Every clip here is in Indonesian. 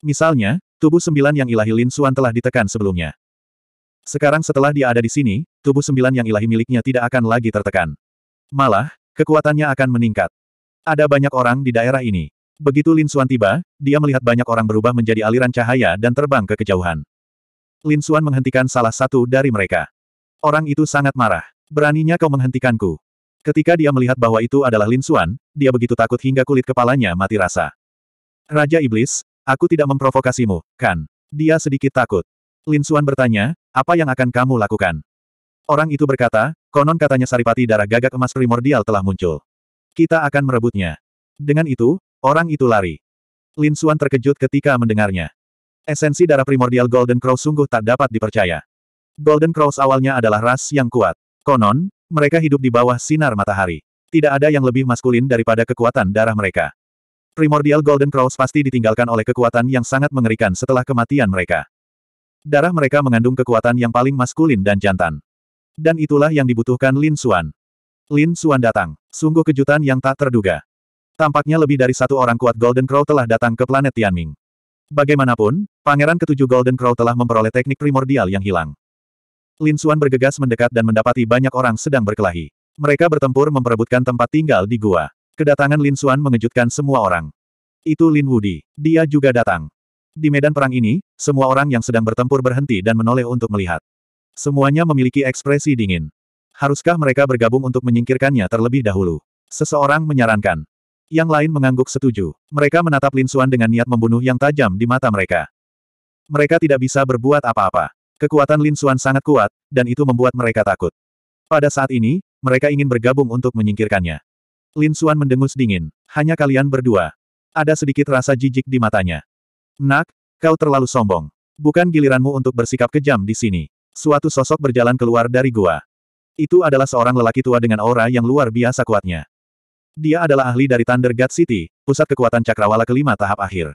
Misalnya, tubuh sembilan yang ilahi Lin Xuan telah ditekan sebelumnya. Sekarang setelah dia ada di sini, tubuh sembilan yang ilahi miliknya tidak akan lagi tertekan. Malah, kekuatannya akan meningkat. Ada banyak orang di daerah ini. Begitu Lin Xuan tiba, dia melihat banyak orang berubah menjadi aliran cahaya dan terbang ke kejauhan. Lin Xuan menghentikan salah satu dari mereka. Orang itu sangat marah. Beraninya kau menghentikanku. Ketika dia melihat bahwa itu adalah Lin Xuan, dia begitu takut hingga kulit kepalanya mati rasa. Raja Iblis, Aku tidak memprovokasimu, kan? Dia sedikit takut. Lin Suan bertanya, apa yang akan kamu lakukan? Orang itu berkata, konon katanya saripati darah gagak emas primordial telah muncul. Kita akan merebutnya. Dengan itu, orang itu lari. Lin Suan terkejut ketika mendengarnya. Esensi darah primordial Golden Crow sungguh tak dapat dipercaya. Golden Crows awalnya adalah ras yang kuat. Konon, mereka hidup di bawah sinar matahari. Tidak ada yang lebih maskulin daripada kekuatan darah mereka. Primordial Golden Crows pasti ditinggalkan oleh kekuatan yang sangat mengerikan setelah kematian mereka. Darah mereka mengandung kekuatan yang paling maskulin dan jantan. Dan itulah yang dibutuhkan Lin Xuan. Lin Xuan datang. Sungguh kejutan yang tak terduga. Tampaknya lebih dari satu orang kuat Golden Crow telah datang ke planet Tianming. Bagaimanapun, Pangeran ketujuh Golden Crow telah memperoleh teknik primordial yang hilang. Lin Xuan bergegas mendekat dan mendapati banyak orang sedang berkelahi. Mereka bertempur memperebutkan tempat tinggal di gua. Kedatangan Lin Xuan mengejutkan semua orang. Itu Lin Wudi. Dia juga datang. Di medan perang ini, semua orang yang sedang bertempur berhenti dan menoleh untuk melihat. Semuanya memiliki ekspresi dingin. Haruskah mereka bergabung untuk menyingkirkannya terlebih dahulu? Seseorang menyarankan. Yang lain mengangguk setuju. Mereka menatap Lin Xuan dengan niat membunuh yang tajam di mata mereka. Mereka tidak bisa berbuat apa-apa. Kekuatan Lin Xuan sangat kuat, dan itu membuat mereka takut. Pada saat ini, mereka ingin bergabung untuk menyingkirkannya. Lin Suan mendengus dingin. Hanya kalian berdua. Ada sedikit rasa jijik di matanya. Nak, kau terlalu sombong. Bukan giliranmu untuk bersikap kejam di sini. Suatu sosok berjalan keluar dari gua. Itu adalah seorang lelaki tua dengan aura yang luar biasa kuatnya. Dia adalah ahli dari Thunder God City, pusat kekuatan cakrawala kelima tahap akhir.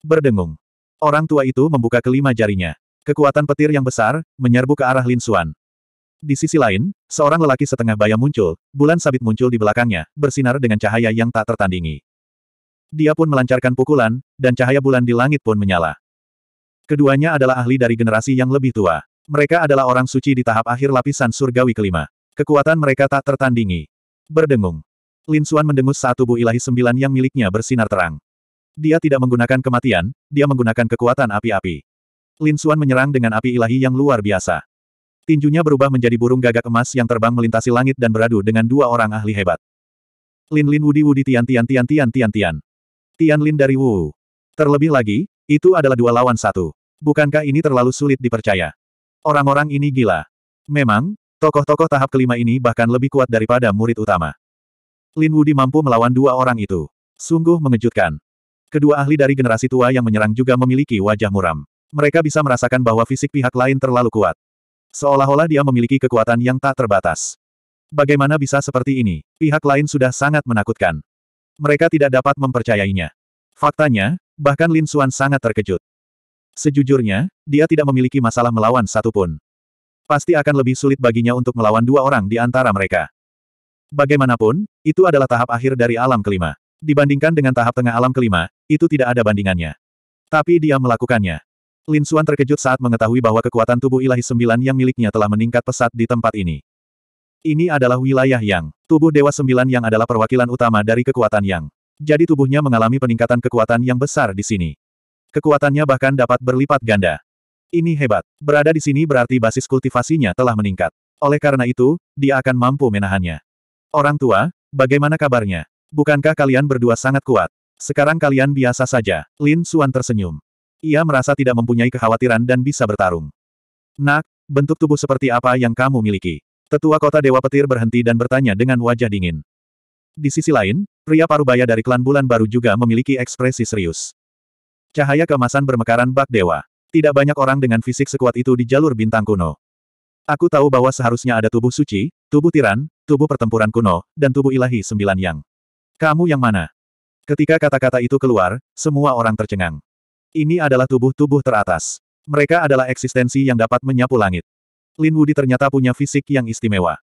Berdengung. Orang tua itu membuka kelima jarinya. Kekuatan petir yang besar, menyerbu ke arah Lin Suan, di sisi lain, seorang lelaki setengah baya muncul, bulan sabit muncul di belakangnya, bersinar dengan cahaya yang tak tertandingi. Dia pun melancarkan pukulan, dan cahaya bulan di langit pun menyala. Keduanya adalah ahli dari generasi yang lebih tua. Mereka adalah orang suci di tahap akhir lapisan surgawi kelima. Kekuatan mereka tak tertandingi. Berdengung. Lin Xuan mendengus saat tubuh ilahi sembilan yang miliknya bersinar terang. Dia tidak menggunakan kematian, dia menggunakan kekuatan api-api. Lin Xuan menyerang dengan api ilahi yang luar biasa. Tinjunya berubah menjadi burung gagak emas yang terbang melintasi langit dan beradu dengan dua orang ahli hebat. Lin Lin Wudi Wudi Tian Tian Tian Tian Tian Tian. Tian Lin dari Wu. Terlebih lagi, itu adalah dua lawan satu. Bukankah ini terlalu sulit dipercaya? Orang-orang ini gila. Memang, tokoh-tokoh tahap kelima ini bahkan lebih kuat daripada murid utama. Lin Wudi mampu melawan dua orang itu. Sungguh mengejutkan. Kedua ahli dari generasi tua yang menyerang juga memiliki wajah muram. Mereka bisa merasakan bahwa fisik pihak lain terlalu kuat. Seolah-olah dia memiliki kekuatan yang tak terbatas. Bagaimana bisa seperti ini? Pihak lain sudah sangat menakutkan. Mereka tidak dapat mempercayainya. Faktanya, bahkan Lin Xuan sangat terkejut. Sejujurnya, dia tidak memiliki masalah melawan satupun. Pasti akan lebih sulit baginya untuk melawan dua orang di antara mereka. Bagaimanapun, itu adalah tahap akhir dari alam kelima. Dibandingkan dengan tahap tengah alam kelima, itu tidak ada bandingannya. Tapi dia melakukannya. Lin Suan terkejut saat mengetahui bahwa kekuatan tubuh ilahi sembilan yang miliknya telah meningkat pesat di tempat ini. Ini adalah wilayah yang, tubuh Dewa Sembilan yang adalah perwakilan utama dari kekuatan yang. Jadi tubuhnya mengalami peningkatan kekuatan yang besar di sini. Kekuatannya bahkan dapat berlipat ganda. Ini hebat. Berada di sini berarti basis kultivasinya telah meningkat. Oleh karena itu, dia akan mampu menahannya. Orang tua, bagaimana kabarnya? Bukankah kalian berdua sangat kuat? Sekarang kalian biasa saja. Lin Suan tersenyum. Ia merasa tidak mempunyai kekhawatiran dan bisa bertarung. Nak, bentuk tubuh seperti apa yang kamu miliki? Tetua kota Dewa Petir berhenti dan bertanya dengan wajah dingin. Di sisi lain, pria parubaya dari klan Bulan Baru juga memiliki ekspresi serius. Cahaya kemasan bermekaran bak dewa. Tidak banyak orang dengan fisik sekuat itu di jalur bintang kuno. Aku tahu bahwa seharusnya ada tubuh suci, tubuh tiran, tubuh pertempuran kuno, dan tubuh ilahi sembilan yang. Kamu yang mana? Ketika kata-kata itu keluar, semua orang tercengang. Ini adalah tubuh-tubuh teratas. Mereka adalah eksistensi yang dapat menyapu langit. Lin Wudi ternyata punya fisik yang istimewa.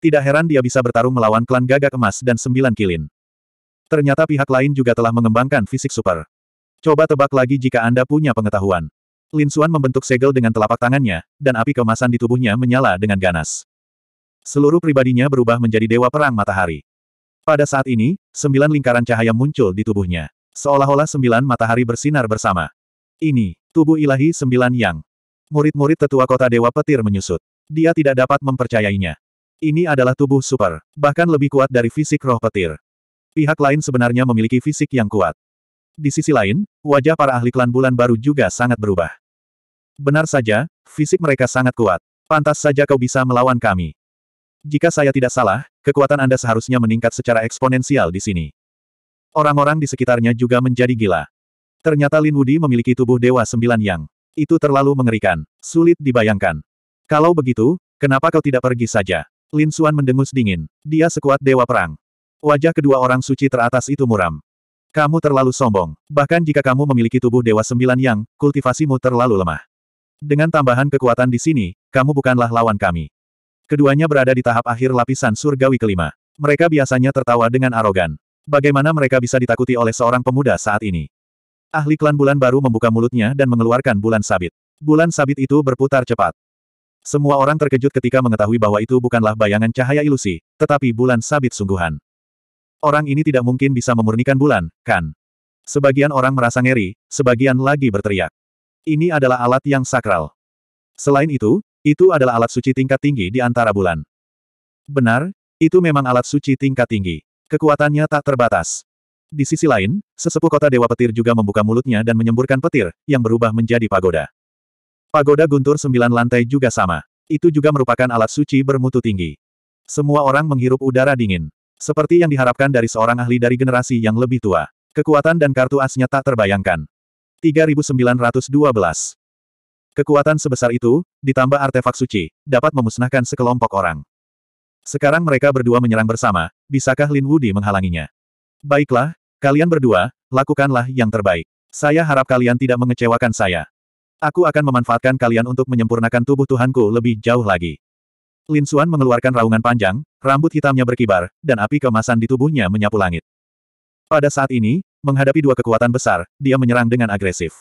Tidak heran dia bisa bertarung melawan klan gagak emas dan sembilan kilin. Ternyata pihak lain juga telah mengembangkan fisik super. Coba tebak lagi jika Anda punya pengetahuan. Lin Xuan membentuk segel dengan telapak tangannya, dan api kemasan di tubuhnya menyala dengan ganas. Seluruh pribadinya berubah menjadi dewa perang matahari. Pada saat ini, sembilan lingkaran cahaya muncul di tubuhnya. Seolah-olah sembilan matahari bersinar bersama. Ini, tubuh ilahi sembilan yang. Murid-murid tetua kota Dewa Petir menyusut. Dia tidak dapat mempercayainya. Ini adalah tubuh super, bahkan lebih kuat dari fisik roh petir. Pihak lain sebenarnya memiliki fisik yang kuat. Di sisi lain, wajah para ahli klan bulan baru juga sangat berubah. Benar saja, fisik mereka sangat kuat. Pantas saja kau bisa melawan kami. Jika saya tidak salah, kekuatan Anda seharusnya meningkat secara eksponensial di sini. Orang-orang di sekitarnya juga menjadi gila. Ternyata Lin Wudi memiliki tubuh Dewa Sembilan Yang. Itu terlalu mengerikan. Sulit dibayangkan. Kalau begitu, kenapa kau tidak pergi saja? Lin Xuan mendengus dingin. Dia sekuat Dewa Perang. Wajah kedua orang suci teratas itu muram. Kamu terlalu sombong. Bahkan jika kamu memiliki tubuh Dewa Sembilan Yang, kultivasimu terlalu lemah. Dengan tambahan kekuatan di sini, kamu bukanlah lawan kami. Keduanya berada di tahap akhir lapisan surgawi kelima. Mereka biasanya tertawa dengan arogan. Bagaimana mereka bisa ditakuti oleh seorang pemuda saat ini? Ahli klan bulan baru membuka mulutnya dan mengeluarkan bulan sabit. Bulan sabit itu berputar cepat. Semua orang terkejut ketika mengetahui bahwa itu bukanlah bayangan cahaya ilusi, tetapi bulan sabit sungguhan. Orang ini tidak mungkin bisa memurnikan bulan, kan? Sebagian orang merasa ngeri, sebagian lagi berteriak. Ini adalah alat yang sakral. Selain itu, itu adalah alat suci tingkat tinggi di antara bulan. Benar, itu memang alat suci tingkat tinggi. Kekuatannya tak terbatas. Di sisi lain, sesepuh kota Dewa Petir juga membuka mulutnya dan menyemburkan petir, yang berubah menjadi pagoda. Pagoda guntur sembilan lantai juga sama. Itu juga merupakan alat suci bermutu tinggi. Semua orang menghirup udara dingin. Seperti yang diharapkan dari seorang ahli dari generasi yang lebih tua. Kekuatan dan kartu asnya tak terbayangkan. 3912 Kekuatan sebesar itu, ditambah artefak suci, dapat memusnahkan sekelompok orang. Sekarang mereka berdua menyerang bersama, bisakah Lin Wudi menghalanginya? Baiklah, kalian berdua, lakukanlah yang terbaik. Saya harap kalian tidak mengecewakan saya. Aku akan memanfaatkan kalian untuk menyempurnakan tubuh Tuhanku lebih jauh lagi. Lin Xuan mengeluarkan raungan panjang, rambut hitamnya berkibar, dan api kemasan di tubuhnya menyapu langit. Pada saat ini, menghadapi dua kekuatan besar, dia menyerang dengan agresif.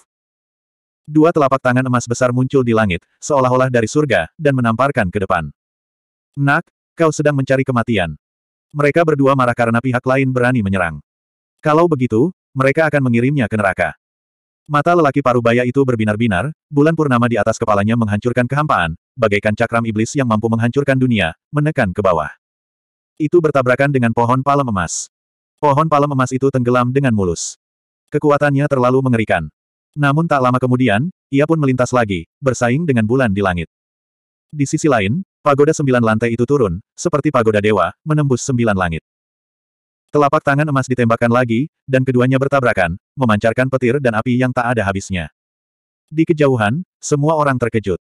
Dua telapak tangan emas besar muncul di langit, seolah-olah dari surga, dan menamparkan ke depan. Nak, Kau sedang mencari kematian. Mereka berdua marah karena pihak lain berani menyerang. Kalau begitu, mereka akan mengirimnya ke neraka. Mata lelaki parubaya itu berbinar-binar, bulan purnama di atas kepalanya menghancurkan kehampaan, bagaikan cakram iblis yang mampu menghancurkan dunia, menekan ke bawah. Itu bertabrakan dengan pohon palem emas. Pohon palem emas itu tenggelam dengan mulus. Kekuatannya terlalu mengerikan. Namun tak lama kemudian, ia pun melintas lagi, bersaing dengan bulan di langit. Di sisi lain, Pagoda sembilan lantai itu turun, seperti pagoda dewa, menembus sembilan langit. Telapak tangan emas ditembakkan lagi, dan keduanya bertabrakan, memancarkan petir dan api yang tak ada habisnya. Di kejauhan, semua orang terkejut.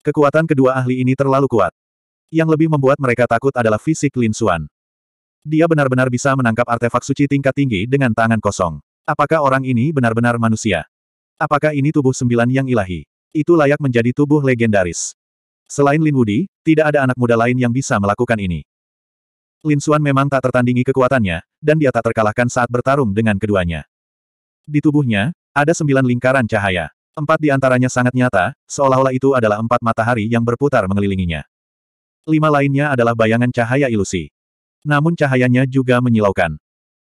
Kekuatan kedua ahli ini terlalu kuat. Yang lebih membuat mereka takut adalah fisik Lin Xuan. Dia benar-benar bisa menangkap artefak suci tingkat tinggi dengan tangan kosong. Apakah orang ini benar-benar manusia? Apakah ini tubuh sembilan yang ilahi? Itu layak menjadi tubuh legendaris. Selain Lin Wudi, tidak ada anak muda lain yang bisa melakukan ini. Lin Xuan memang tak tertandingi kekuatannya, dan dia tak terkalahkan saat bertarung dengan keduanya. Di tubuhnya, ada sembilan lingkaran cahaya. Empat di antaranya sangat nyata, seolah-olah itu adalah empat matahari yang berputar mengelilinginya. Lima lainnya adalah bayangan cahaya ilusi. Namun cahayanya juga menyilaukan.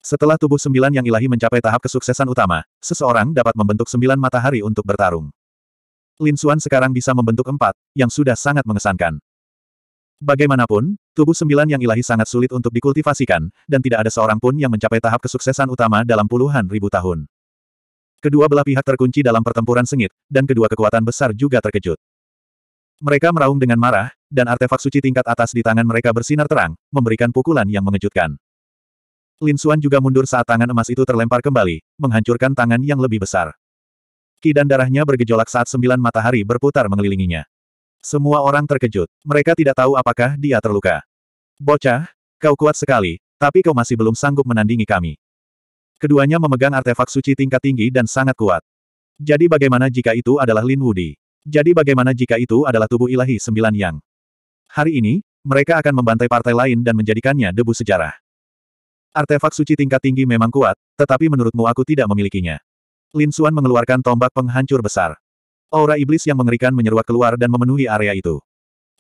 Setelah tubuh sembilan yang ilahi mencapai tahap kesuksesan utama, seseorang dapat membentuk sembilan matahari untuk bertarung. Lin Xuan sekarang bisa membentuk empat, yang sudah sangat mengesankan. Bagaimanapun, tubuh sembilan yang ilahi sangat sulit untuk dikultivasikan, dan tidak ada seorang pun yang mencapai tahap kesuksesan utama dalam puluhan ribu tahun. Kedua belah pihak terkunci dalam pertempuran sengit, dan kedua kekuatan besar juga terkejut. Mereka meraung dengan marah, dan artefak suci tingkat atas di tangan mereka bersinar terang, memberikan pukulan yang mengejutkan. Lin Xuan juga mundur saat tangan emas itu terlempar kembali, menghancurkan tangan yang lebih besar. Ki dan darahnya bergejolak saat sembilan matahari berputar mengelilinginya. Semua orang terkejut. Mereka tidak tahu apakah dia terluka. Bocah, kau kuat sekali, tapi kau masih belum sanggup menandingi kami. Keduanya memegang artefak suci tingkat tinggi dan sangat kuat. Jadi bagaimana jika itu adalah Lin Wudi? Jadi bagaimana jika itu adalah tubuh ilahi sembilan yang? Hari ini, mereka akan membantai partai lain dan menjadikannya debu sejarah. Artefak suci tingkat tinggi memang kuat, tetapi menurutmu aku tidak memilikinya. Lin Xuan mengeluarkan tombak penghancur besar. Aura iblis yang mengerikan menyeruak keluar dan memenuhi area itu.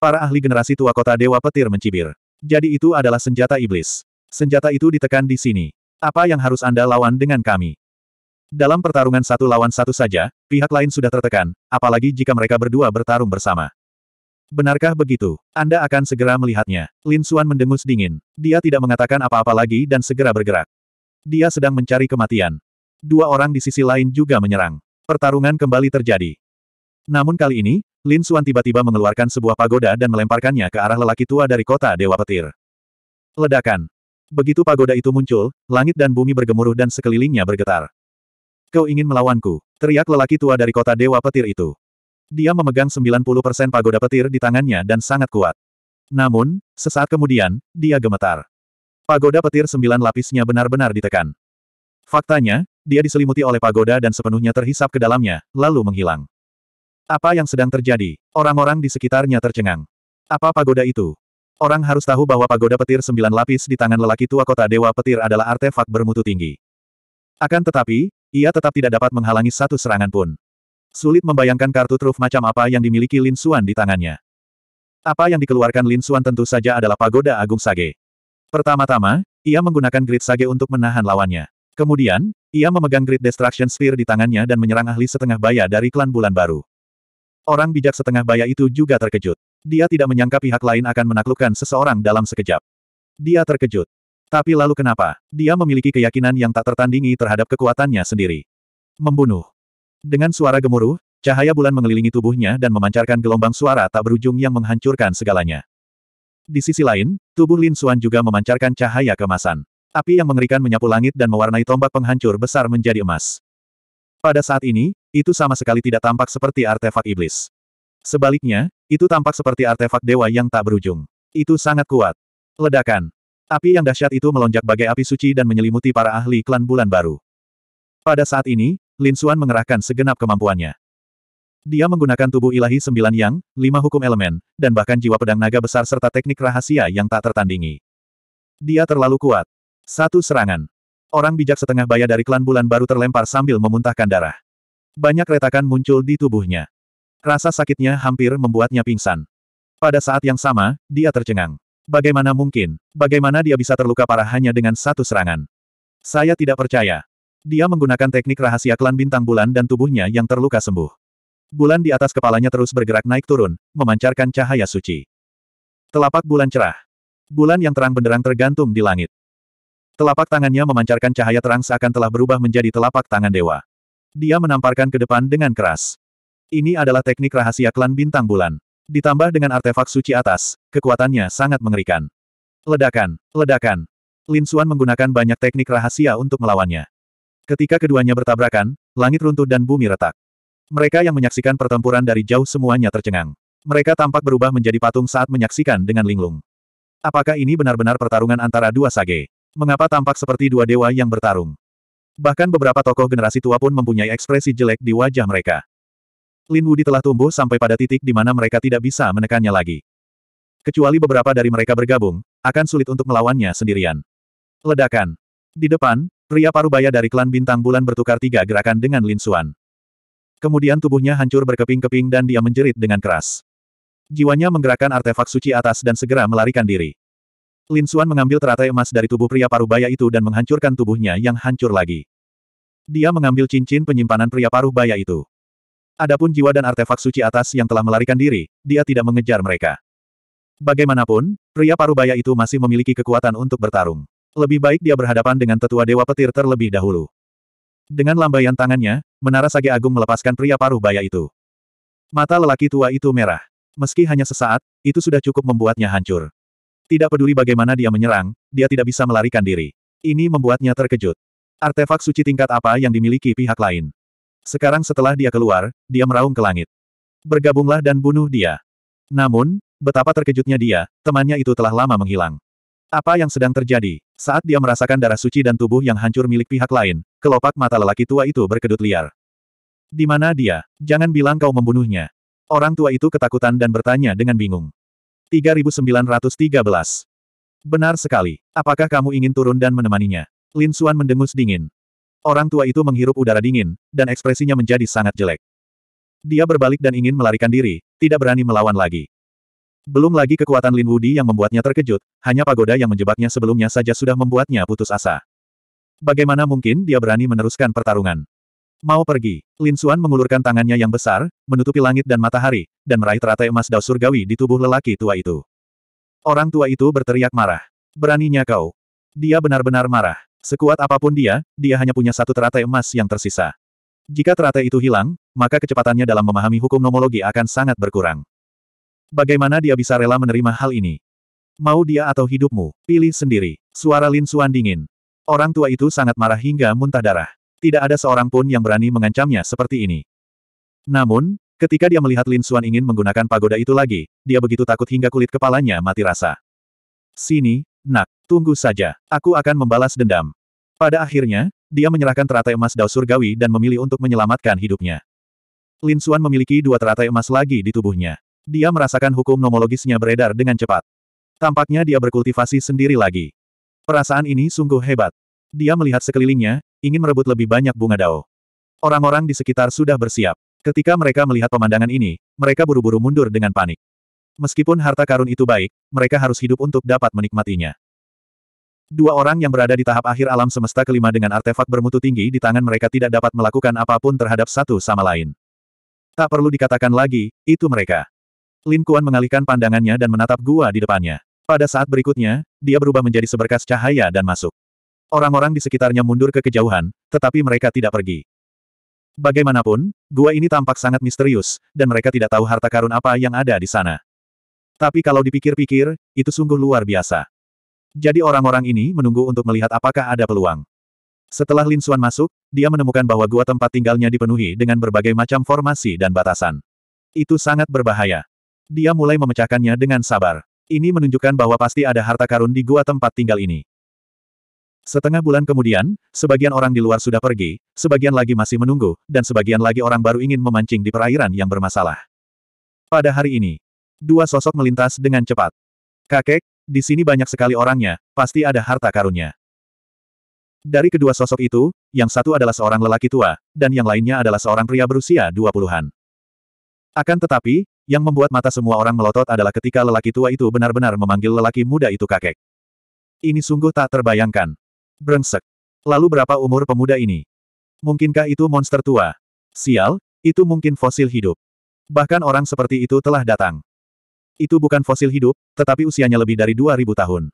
Para ahli generasi tua kota Dewa Petir mencibir. Jadi itu adalah senjata iblis. Senjata itu ditekan di sini. Apa yang harus Anda lawan dengan kami? Dalam pertarungan satu lawan satu saja, pihak lain sudah tertekan, apalagi jika mereka berdua bertarung bersama. Benarkah begitu? Anda akan segera melihatnya. Lin Xuan mendengus dingin. Dia tidak mengatakan apa-apa lagi dan segera bergerak. Dia sedang mencari kematian. Dua orang di sisi lain juga menyerang. Pertarungan kembali terjadi. Namun kali ini, Lin Suan tiba-tiba mengeluarkan sebuah pagoda dan melemparkannya ke arah lelaki tua dari kota Dewa Petir. Ledakan. Begitu pagoda itu muncul, langit dan bumi bergemuruh dan sekelilingnya bergetar. Kau ingin melawanku, teriak lelaki tua dari kota Dewa Petir itu. Dia memegang 90% pagoda petir di tangannya dan sangat kuat. Namun, sesaat kemudian, dia gemetar. Pagoda petir sembilan lapisnya benar-benar ditekan. Faktanya, dia diselimuti oleh pagoda dan sepenuhnya terhisap ke dalamnya, lalu menghilang. Apa yang sedang terjadi? Orang-orang di sekitarnya tercengang. Apa pagoda itu? Orang harus tahu bahwa pagoda petir sembilan lapis di tangan lelaki tua kota Dewa Petir adalah artefak bermutu tinggi. Akan tetapi, ia tetap tidak dapat menghalangi satu serangan pun. Sulit membayangkan kartu truf macam apa yang dimiliki Lin Xuan di tangannya. Apa yang dikeluarkan Lin Xuan tentu saja adalah pagoda agung sage. Pertama-tama, ia menggunakan grid sage untuk menahan lawannya. Kemudian, ia memegang Grid Destruction Sphere di tangannya dan menyerang ahli setengah baya dari klan Bulan Baru. Orang bijak setengah baya itu juga terkejut. Dia tidak menyangka pihak lain akan menaklukkan seseorang dalam sekejap. Dia terkejut. Tapi lalu kenapa? Dia memiliki keyakinan yang tak tertandingi terhadap kekuatannya sendiri. Membunuh. Dengan suara gemuruh, cahaya bulan mengelilingi tubuhnya dan memancarkan gelombang suara tak berujung yang menghancurkan segalanya. Di sisi lain, tubuh Lin Xuan juga memancarkan cahaya kemasan. Api yang mengerikan menyapu langit dan mewarnai tombak penghancur besar menjadi emas. Pada saat ini, itu sama sekali tidak tampak seperti artefak iblis. Sebaliknya, itu tampak seperti artefak dewa yang tak berujung. Itu sangat kuat. Ledakan. Api yang dahsyat itu melonjak bagai api suci dan menyelimuti para ahli klan bulan baru. Pada saat ini, Lin Xuan mengerahkan segenap kemampuannya. Dia menggunakan tubuh ilahi sembilan yang, lima hukum elemen, dan bahkan jiwa pedang naga besar serta teknik rahasia yang tak tertandingi. Dia terlalu kuat. Satu serangan. Orang bijak setengah baya dari klan bulan baru terlempar sambil memuntahkan darah. Banyak retakan muncul di tubuhnya. Rasa sakitnya hampir membuatnya pingsan. Pada saat yang sama, dia tercengang. Bagaimana mungkin? Bagaimana dia bisa terluka parah hanya dengan satu serangan? Saya tidak percaya. Dia menggunakan teknik rahasia klan bintang bulan dan tubuhnya yang terluka sembuh. Bulan di atas kepalanya terus bergerak naik turun, memancarkan cahaya suci. Telapak bulan cerah. Bulan yang terang benderang tergantung di langit. Telapak tangannya memancarkan cahaya terang seakan telah berubah menjadi telapak tangan dewa. Dia menamparkan ke depan dengan keras. Ini adalah teknik rahasia klan bintang bulan. Ditambah dengan artefak suci atas, kekuatannya sangat mengerikan. Ledakan, ledakan. Lin Xuan menggunakan banyak teknik rahasia untuk melawannya. Ketika keduanya bertabrakan, langit runtuh dan bumi retak. Mereka yang menyaksikan pertempuran dari jauh semuanya tercengang. Mereka tampak berubah menjadi patung saat menyaksikan dengan linglung. Apakah ini benar-benar pertarungan antara dua sage? Mengapa tampak seperti dua dewa yang bertarung? Bahkan beberapa tokoh generasi tua pun mempunyai ekspresi jelek di wajah mereka. Lin Wudi telah tumbuh sampai pada titik di mana mereka tidak bisa menekannya lagi. Kecuali beberapa dari mereka bergabung, akan sulit untuk melawannya sendirian. Ledakan. Di depan, pria parubaya dari klan Bintang Bulan bertukar tiga gerakan dengan Lin Xuan. Kemudian tubuhnya hancur berkeping-keping dan dia menjerit dengan keras. Jiwanya menggerakkan artefak suci atas dan segera melarikan diri. Lin Xuan mengambil teratai emas dari tubuh pria parubaya itu dan menghancurkan tubuhnya yang hancur lagi. Dia mengambil cincin penyimpanan pria paruh baya itu. Adapun jiwa dan artefak suci atas yang telah melarikan diri, dia tidak mengejar mereka. Bagaimanapun, pria paruh baya itu masih memiliki kekuatan untuk bertarung. Lebih baik dia berhadapan dengan tetua dewa petir terlebih dahulu. Dengan lambaian tangannya, Menara Sage Agung melepaskan pria paruh baya itu. Mata lelaki tua itu merah. Meski hanya sesaat, itu sudah cukup membuatnya hancur. Tidak peduli bagaimana dia menyerang, dia tidak bisa melarikan diri. Ini membuatnya terkejut. Artefak suci tingkat apa yang dimiliki pihak lain? Sekarang setelah dia keluar, dia meraung ke langit. Bergabunglah dan bunuh dia. Namun, betapa terkejutnya dia, temannya itu telah lama menghilang. Apa yang sedang terjadi? Saat dia merasakan darah suci dan tubuh yang hancur milik pihak lain, kelopak mata lelaki tua itu berkedut liar. Di mana dia? Jangan bilang kau membunuhnya. Orang tua itu ketakutan dan bertanya dengan bingung. 3913. Benar sekali. Apakah kamu ingin turun dan menemaninya? Lin Xuan mendengus dingin. Orang tua itu menghirup udara dingin, dan ekspresinya menjadi sangat jelek. Dia berbalik dan ingin melarikan diri, tidak berani melawan lagi. Belum lagi kekuatan Lin Wudi yang membuatnya terkejut, hanya pagoda yang menjebaknya sebelumnya saja sudah membuatnya putus asa. Bagaimana mungkin dia berani meneruskan pertarungan? Mau pergi, Lin Xuan mengulurkan tangannya yang besar, menutupi langit dan matahari, dan meraih teratai emas dao surgawi di tubuh lelaki tua itu. Orang tua itu berteriak marah. Beraninya kau. Dia benar-benar marah. Sekuat apapun dia, dia hanya punya satu teratai emas yang tersisa. Jika teratai itu hilang, maka kecepatannya dalam memahami hukum nomologi akan sangat berkurang. Bagaimana dia bisa rela menerima hal ini? Mau dia atau hidupmu, pilih sendiri. Suara Lin Suan dingin. Orang tua itu sangat marah hingga muntah darah. Tidak ada seorang pun yang berani mengancamnya seperti ini. Namun, ketika dia melihat Lin Suan ingin menggunakan pagoda itu lagi, dia begitu takut hingga kulit kepalanya mati rasa. Sini, nak. Tunggu saja, aku akan membalas dendam. Pada akhirnya, dia menyerahkan teratai emas Dao Surgawi dan memilih untuk menyelamatkan hidupnya. Lin Xuan memiliki dua teratai emas lagi di tubuhnya. Dia merasakan hukum nomologisnya beredar dengan cepat. Tampaknya dia berkultivasi sendiri lagi. Perasaan ini sungguh hebat. Dia melihat sekelilingnya, ingin merebut lebih banyak bunga Dao. Orang-orang di sekitar sudah bersiap. Ketika mereka melihat pemandangan ini, mereka buru-buru mundur dengan panik. Meskipun harta karun itu baik, mereka harus hidup untuk dapat menikmatinya. Dua orang yang berada di tahap akhir alam semesta kelima dengan artefak bermutu tinggi di tangan mereka tidak dapat melakukan apapun terhadap satu sama lain. Tak perlu dikatakan lagi, itu mereka. Lin Kuan mengalihkan pandangannya dan menatap gua di depannya. Pada saat berikutnya, dia berubah menjadi seberkas cahaya dan masuk. Orang-orang di sekitarnya mundur ke kejauhan, tetapi mereka tidak pergi. Bagaimanapun, gua ini tampak sangat misterius, dan mereka tidak tahu harta karun apa yang ada di sana. Tapi kalau dipikir-pikir, itu sungguh luar biasa. Jadi orang-orang ini menunggu untuk melihat apakah ada peluang. Setelah Lin Xuan masuk, dia menemukan bahwa gua tempat tinggalnya dipenuhi dengan berbagai macam formasi dan batasan. Itu sangat berbahaya. Dia mulai memecahkannya dengan sabar. Ini menunjukkan bahwa pasti ada harta karun di gua tempat tinggal ini. Setengah bulan kemudian, sebagian orang di luar sudah pergi, sebagian lagi masih menunggu, dan sebagian lagi orang baru ingin memancing di perairan yang bermasalah. Pada hari ini, dua sosok melintas dengan cepat. Kakek, di sini banyak sekali orangnya, pasti ada harta karunnya. Dari kedua sosok itu, yang satu adalah seorang lelaki tua, dan yang lainnya adalah seorang pria berusia 20-an. Akan tetapi, yang membuat mata semua orang melotot adalah ketika lelaki tua itu benar-benar memanggil lelaki muda itu kakek. Ini sungguh tak terbayangkan. Brengsek. Lalu berapa umur pemuda ini? Mungkinkah itu monster tua? Sial, itu mungkin fosil hidup. Bahkan orang seperti itu telah datang. Itu bukan fosil hidup, tetapi usianya lebih dari 2000 tahun.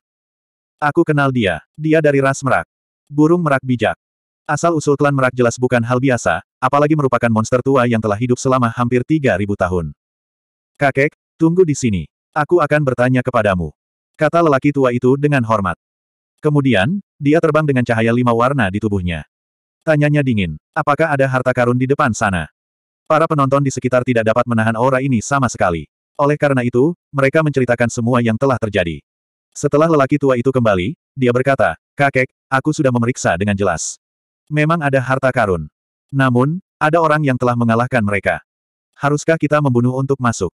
Aku kenal dia. Dia dari ras merak. Burung merak bijak. Asal-usul klan merak jelas bukan hal biasa, apalagi merupakan monster tua yang telah hidup selama hampir 3000 tahun. Kakek, tunggu di sini. Aku akan bertanya kepadamu. Kata lelaki tua itu dengan hormat. Kemudian, dia terbang dengan cahaya lima warna di tubuhnya. Tanyanya dingin, apakah ada harta karun di depan sana? Para penonton di sekitar tidak dapat menahan aura ini sama sekali. Oleh karena itu, mereka menceritakan semua yang telah terjadi. Setelah lelaki tua itu kembali, dia berkata, Kakek, aku sudah memeriksa dengan jelas. Memang ada harta karun. Namun, ada orang yang telah mengalahkan mereka. Haruskah kita membunuh untuk masuk?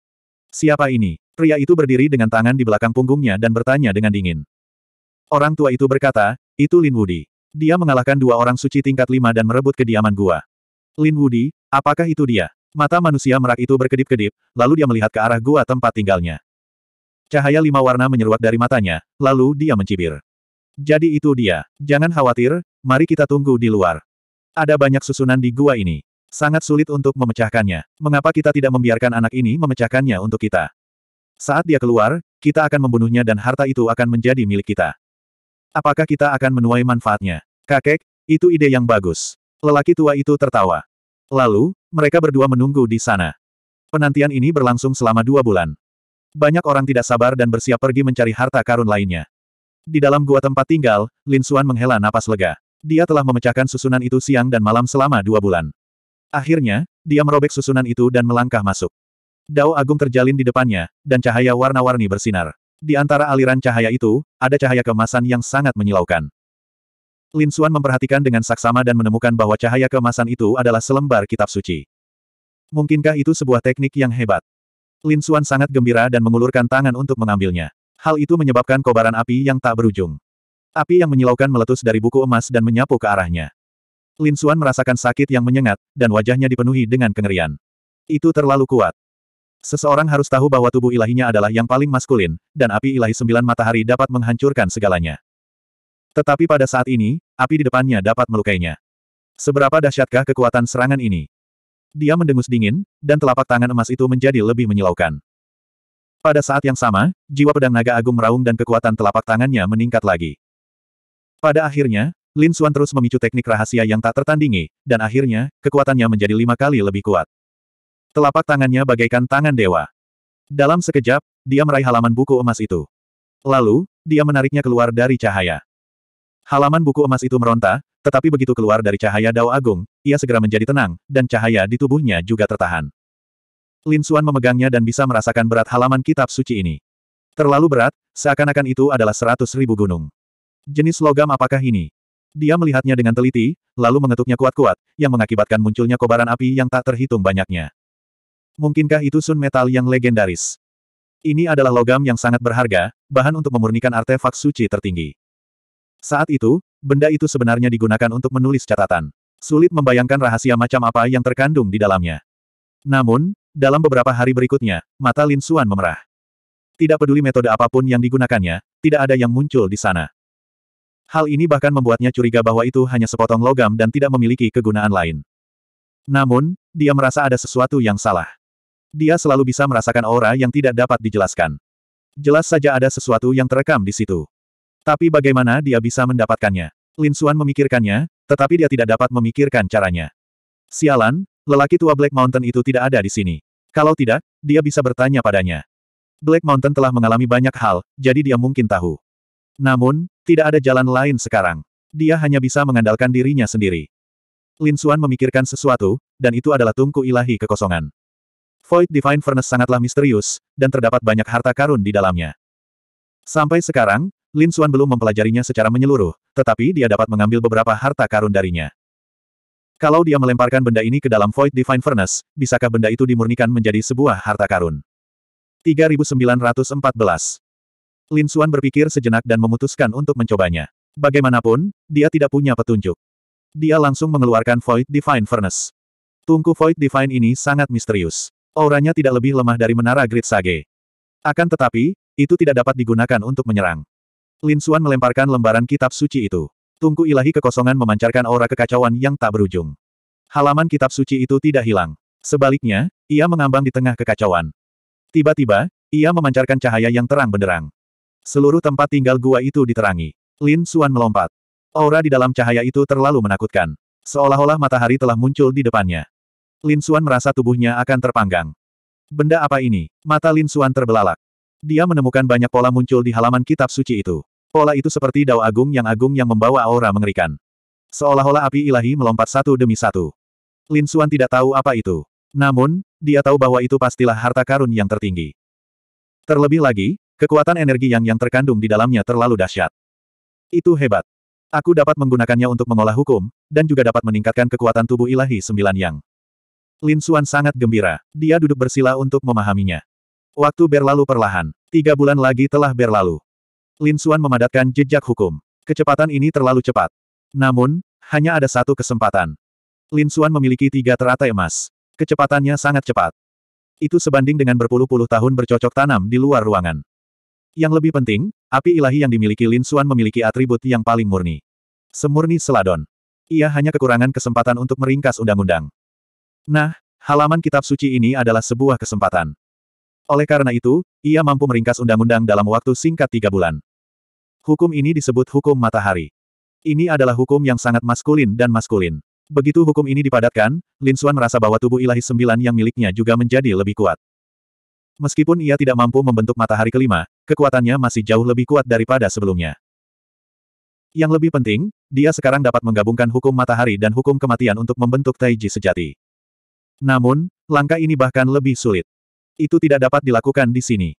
Siapa ini? Pria itu berdiri dengan tangan di belakang punggungnya dan bertanya dengan dingin. Orang tua itu berkata, itu Lin Wudi. Dia mengalahkan dua orang suci tingkat lima dan merebut kediaman gua. Lin Wudi, apakah itu dia? Mata manusia merak itu berkedip-kedip, lalu dia melihat ke arah gua tempat tinggalnya. Cahaya lima warna menyeruak dari matanya, lalu dia mencibir. Jadi itu dia. Jangan khawatir, mari kita tunggu di luar. Ada banyak susunan di gua ini. Sangat sulit untuk memecahkannya. Mengapa kita tidak membiarkan anak ini memecahkannya untuk kita? Saat dia keluar, kita akan membunuhnya dan harta itu akan menjadi milik kita. Apakah kita akan menuai manfaatnya? Kakek, itu ide yang bagus. Lelaki tua itu tertawa. Lalu, mereka berdua menunggu di sana. Penantian ini berlangsung selama dua bulan. Banyak orang tidak sabar dan bersiap pergi mencari harta karun lainnya. Di dalam gua tempat tinggal, Lin Xuan menghela napas lega. Dia telah memecahkan susunan itu siang dan malam selama dua bulan. Akhirnya, dia merobek susunan itu dan melangkah masuk. Dao Agung terjalin di depannya, dan cahaya warna-warni bersinar. Di antara aliran cahaya itu, ada cahaya kemasan yang sangat menyilaukan. Lin Suan memperhatikan dengan saksama dan menemukan bahwa cahaya keemasan itu adalah selembar kitab suci. Mungkinkah itu sebuah teknik yang hebat? Lin Suan sangat gembira dan mengulurkan tangan untuk mengambilnya. Hal itu menyebabkan kobaran api yang tak berujung. Api yang menyilaukan meletus dari buku emas dan menyapu ke arahnya. Lin Suan merasakan sakit yang menyengat, dan wajahnya dipenuhi dengan kengerian. Itu terlalu kuat. Seseorang harus tahu bahwa tubuh ilahinya adalah yang paling maskulin, dan api ilahi sembilan matahari dapat menghancurkan segalanya. Tetapi pada saat ini, api di depannya dapat melukainya. Seberapa dahsyatkah kekuatan serangan ini? Dia mendengus dingin, dan telapak tangan emas itu menjadi lebih menyilaukan. Pada saat yang sama, jiwa pedang naga agung meraung dan kekuatan telapak tangannya meningkat lagi. Pada akhirnya, Lin Xuan terus memicu teknik rahasia yang tak tertandingi, dan akhirnya, kekuatannya menjadi lima kali lebih kuat. Telapak tangannya bagaikan tangan dewa. Dalam sekejap, dia meraih halaman buku emas itu. Lalu, dia menariknya keluar dari cahaya. Halaman buku emas itu meronta, tetapi begitu keluar dari cahaya Dao Agung, ia segera menjadi tenang, dan cahaya di tubuhnya juga tertahan. Lin Xuan memegangnya dan bisa merasakan berat halaman kitab suci ini. Terlalu berat, seakan-akan itu adalah seratus ribu gunung. Jenis logam apakah ini? Dia melihatnya dengan teliti, lalu mengetuknya kuat-kuat, yang mengakibatkan munculnya kobaran api yang tak terhitung banyaknya. Mungkinkah itu sun metal yang legendaris? Ini adalah logam yang sangat berharga, bahan untuk memurnikan artefak suci tertinggi. Saat itu, benda itu sebenarnya digunakan untuk menulis catatan. Sulit membayangkan rahasia macam apa yang terkandung di dalamnya. Namun, dalam beberapa hari berikutnya, mata Lin Suan memerah. Tidak peduli metode apapun yang digunakannya, tidak ada yang muncul di sana. Hal ini bahkan membuatnya curiga bahwa itu hanya sepotong logam dan tidak memiliki kegunaan lain. Namun, dia merasa ada sesuatu yang salah. Dia selalu bisa merasakan aura yang tidak dapat dijelaskan. Jelas saja ada sesuatu yang terekam di situ. Tapi bagaimana dia bisa mendapatkannya? Lin Xuan memikirkannya, tetapi dia tidak dapat memikirkan caranya. Sialan, lelaki tua Black Mountain itu tidak ada di sini. Kalau tidak, dia bisa bertanya padanya. Black Mountain telah mengalami banyak hal, jadi dia mungkin tahu. Namun, tidak ada jalan lain sekarang. Dia hanya bisa mengandalkan dirinya sendiri. Lin Xuan memikirkan sesuatu, dan itu adalah tungku ilahi kekosongan. Void Divine Furnace sangatlah misterius, dan terdapat banyak harta karun di dalamnya. Sampai sekarang, Lin Suan belum mempelajarinya secara menyeluruh, tetapi dia dapat mengambil beberapa harta karun darinya. Kalau dia melemparkan benda ini ke dalam Void Divine Furnace, bisakah benda itu dimurnikan menjadi sebuah harta karun? 3914 Lin Suan berpikir sejenak dan memutuskan untuk mencobanya. Bagaimanapun, dia tidak punya petunjuk. Dia langsung mengeluarkan Void Divine Furnace. Tungku Void Divine ini sangat misterius. Auranya tidak lebih lemah dari menara Grid Sage. Akan tetapi, itu tidak dapat digunakan untuk menyerang. Lin Suan melemparkan lembaran kitab suci itu. Tungku ilahi kekosongan memancarkan aura kekacauan yang tak berujung. Halaman kitab suci itu tidak hilang. Sebaliknya, ia mengambang di tengah kekacauan. Tiba-tiba, ia memancarkan cahaya yang terang benderang. Seluruh tempat tinggal gua itu diterangi. Lin Suan melompat. Aura di dalam cahaya itu terlalu menakutkan. Seolah-olah matahari telah muncul di depannya. Lin Suan merasa tubuhnya akan terpanggang. Benda apa ini? Mata Lin Suan terbelalak. Dia menemukan banyak pola muncul di halaman kitab suci itu. Pola itu seperti dao agung yang agung yang membawa aura mengerikan. Seolah-olah api ilahi melompat satu demi satu. Lin Xuan tidak tahu apa itu. Namun, dia tahu bahwa itu pastilah harta karun yang tertinggi. Terlebih lagi, kekuatan energi yang yang terkandung di dalamnya terlalu dahsyat. Itu hebat. Aku dapat menggunakannya untuk mengolah hukum, dan juga dapat meningkatkan kekuatan tubuh ilahi sembilan yang. Lin Xuan sangat gembira. Dia duduk bersila untuk memahaminya. Waktu berlalu perlahan. Tiga bulan lagi telah berlalu. Lin Suan memadatkan jejak hukum. Kecepatan ini terlalu cepat. Namun, hanya ada satu kesempatan. Lin Suan memiliki tiga teratai emas. Kecepatannya sangat cepat. Itu sebanding dengan berpuluh-puluh tahun bercocok tanam di luar ruangan. Yang lebih penting, api ilahi yang dimiliki Lin Suan memiliki atribut yang paling murni. Semurni seladon. Ia hanya kekurangan kesempatan untuk meringkas undang-undang. Nah, halaman kitab suci ini adalah sebuah kesempatan. Oleh karena itu, ia mampu meringkas undang-undang dalam waktu singkat tiga bulan. Hukum ini disebut hukum matahari. Ini adalah hukum yang sangat maskulin dan maskulin. Begitu hukum ini dipadatkan, Lin Suan merasa bahwa tubuh ilahi sembilan yang miliknya juga menjadi lebih kuat. Meskipun ia tidak mampu membentuk matahari kelima, kekuatannya masih jauh lebih kuat daripada sebelumnya. Yang lebih penting, dia sekarang dapat menggabungkan hukum matahari dan hukum kematian untuk membentuk Taiji sejati. Namun, langkah ini bahkan lebih sulit. Itu tidak dapat dilakukan di sini.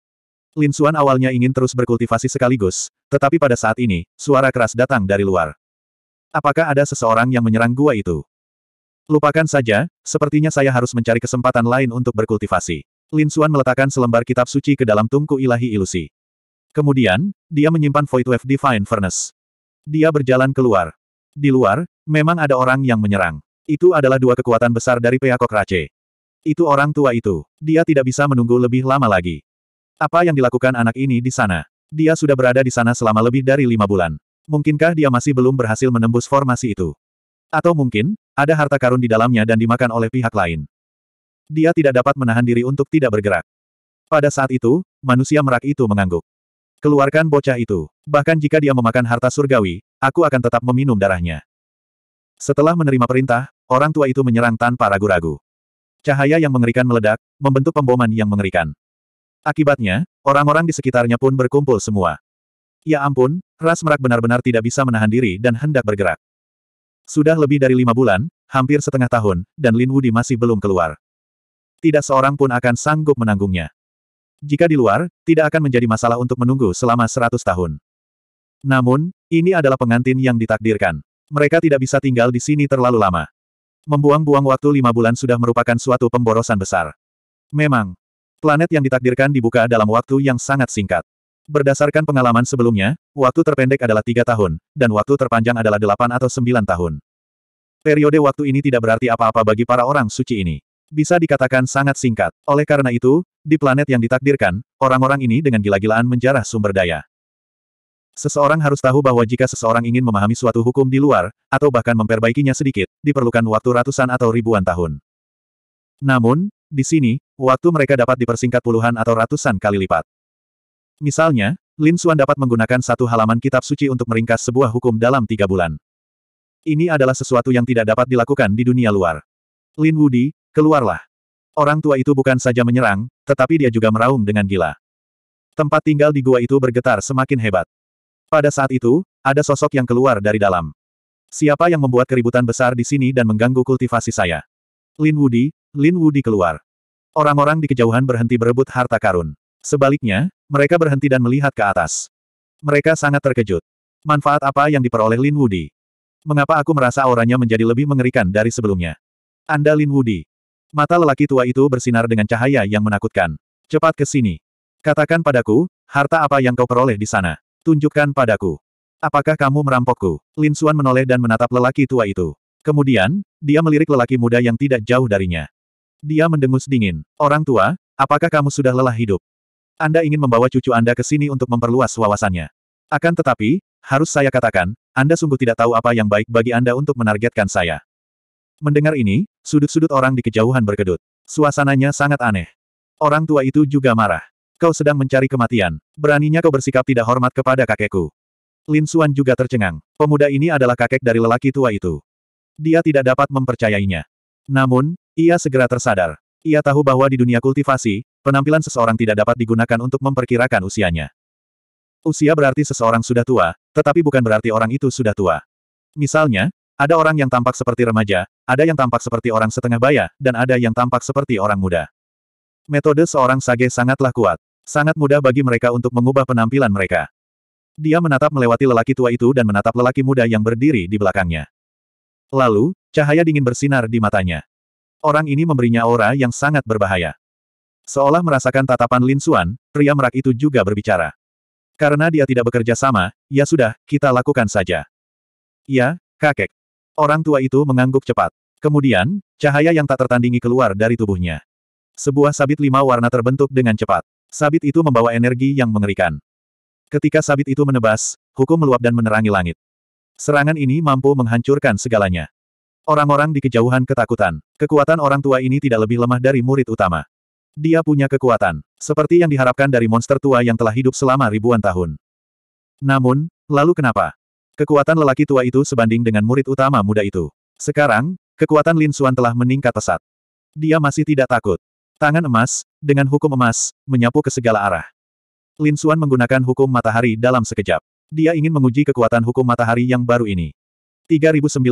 Lin Suan awalnya ingin terus berkultivasi sekaligus, tetapi pada saat ini, suara keras datang dari luar. Apakah ada seseorang yang menyerang gua itu? Lupakan saja, sepertinya saya harus mencari kesempatan lain untuk berkultivasi. Lin Suan meletakkan selembar kitab suci ke dalam tungku ilahi ilusi. Kemudian, dia menyimpan Void Wave Divine Furnace. Dia berjalan keluar. Di luar, memang ada orang yang menyerang. Itu adalah dua kekuatan besar dari Peakok Rache. Itu orang tua itu. Dia tidak bisa menunggu lebih lama lagi. Apa yang dilakukan anak ini di sana? Dia sudah berada di sana selama lebih dari lima bulan. Mungkinkah dia masih belum berhasil menembus formasi itu? Atau mungkin, ada harta karun di dalamnya dan dimakan oleh pihak lain. Dia tidak dapat menahan diri untuk tidak bergerak. Pada saat itu, manusia merak itu mengangguk. Keluarkan bocah itu. Bahkan jika dia memakan harta surgawi, aku akan tetap meminum darahnya. Setelah menerima perintah, orang tua itu menyerang tanpa ragu-ragu. Cahaya yang mengerikan meledak, membentuk pemboman yang mengerikan. Akibatnya, orang-orang di sekitarnya pun berkumpul semua. Ya ampun, Ras Merak benar-benar tidak bisa menahan diri dan hendak bergerak. Sudah lebih dari lima bulan, hampir setengah tahun, dan Lin Wudi masih belum keluar. Tidak seorang pun akan sanggup menanggungnya. Jika di luar, tidak akan menjadi masalah untuk menunggu selama seratus tahun. Namun, ini adalah pengantin yang ditakdirkan. Mereka tidak bisa tinggal di sini terlalu lama. Membuang-buang waktu lima bulan sudah merupakan suatu pemborosan besar. Memang, Planet yang ditakdirkan dibuka dalam waktu yang sangat singkat. Berdasarkan pengalaman sebelumnya, waktu terpendek adalah tiga tahun, dan waktu terpanjang adalah delapan atau sembilan tahun. Periode waktu ini tidak berarti apa-apa bagi para orang suci ini. Bisa dikatakan sangat singkat. Oleh karena itu, di planet yang ditakdirkan, orang-orang ini dengan gila-gilaan menjarah sumber daya. Seseorang harus tahu bahwa jika seseorang ingin memahami suatu hukum di luar, atau bahkan memperbaikinya sedikit, diperlukan waktu ratusan atau ribuan tahun. Namun, di sini, waktu mereka dapat dipersingkat puluhan atau ratusan kali lipat. Misalnya, Lin Xuan dapat menggunakan satu halaman kitab suci untuk meringkas sebuah hukum dalam tiga bulan. Ini adalah sesuatu yang tidak dapat dilakukan di dunia luar. Lin Wudi, keluarlah. Orang tua itu bukan saja menyerang, tetapi dia juga meraung dengan gila. Tempat tinggal di gua itu bergetar semakin hebat. Pada saat itu, ada sosok yang keluar dari dalam. Siapa yang membuat keributan besar di sini dan mengganggu kultivasi saya? Lin Wudi, Lin Wudi keluar. Orang-orang di kejauhan berhenti berebut harta karun. Sebaliknya, mereka berhenti dan melihat ke atas. Mereka sangat terkejut. Manfaat apa yang diperoleh Lin Wudi? Mengapa aku merasa auranya menjadi lebih mengerikan dari sebelumnya? Anda Lin Wudi. Mata lelaki tua itu bersinar dengan cahaya yang menakutkan. Cepat ke sini. Katakan padaku, harta apa yang kau peroleh di sana? Tunjukkan padaku. Apakah kamu merampokku? Lin Suan menoleh dan menatap lelaki tua itu. Kemudian, dia melirik lelaki muda yang tidak jauh darinya. Dia mendengus dingin. Orang tua, apakah kamu sudah lelah hidup? Anda ingin membawa cucu Anda ke sini untuk memperluas wawasannya. Akan tetapi, harus saya katakan, Anda sungguh tidak tahu apa yang baik bagi Anda untuk menargetkan saya. Mendengar ini, sudut-sudut orang di kejauhan berkedut. Suasananya sangat aneh. Orang tua itu juga marah. Kau sedang mencari kematian. Beraninya kau bersikap tidak hormat kepada kakekku. Lin Suan juga tercengang. Pemuda ini adalah kakek dari lelaki tua itu dia tidak dapat mempercayainya. Namun, ia segera tersadar. Ia tahu bahwa di dunia kultivasi, penampilan seseorang tidak dapat digunakan untuk memperkirakan usianya. Usia berarti seseorang sudah tua, tetapi bukan berarti orang itu sudah tua. Misalnya, ada orang yang tampak seperti remaja, ada yang tampak seperti orang setengah baya, dan ada yang tampak seperti orang muda. Metode seorang sage sangatlah kuat. Sangat mudah bagi mereka untuk mengubah penampilan mereka. Dia menatap melewati lelaki tua itu dan menatap lelaki muda yang berdiri di belakangnya. Lalu, cahaya dingin bersinar di matanya. Orang ini memberinya aura yang sangat berbahaya. Seolah merasakan tatapan Lin Suan, pria merak itu juga berbicara. Karena dia tidak bekerja sama, ya sudah, kita lakukan saja. Ya, kakek. Orang tua itu mengangguk cepat. Kemudian, cahaya yang tak tertandingi keluar dari tubuhnya. Sebuah sabit lima warna terbentuk dengan cepat. Sabit itu membawa energi yang mengerikan. Ketika sabit itu menebas, hukum meluap dan menerangi langit. Serangan ini mampu menghancurkan segalanya. Orang-orang di kejauhan ketakutan. Kekuatan orang tua ini tidak lebih lemah dari murid utama. Dia punya kekuatan, seperti yang diharapkan dari monster tua yang telah hidup selama ribuan tahun. Namun, lalu kenapa? Kekuatan lelaki tua itu sebanding dengan murid utama muda itu. Sekarang, kekuatan Lin Suan telah meningkat pesat. Dia masih tidak takut. Tangan emas, dengan hukum emas, menyapu ke segala arah. Lin Suan menggunakan hukum matahari dalam sekejap. Dia ingin menguji kekuatan hukum matahari yang baru ini. 3915.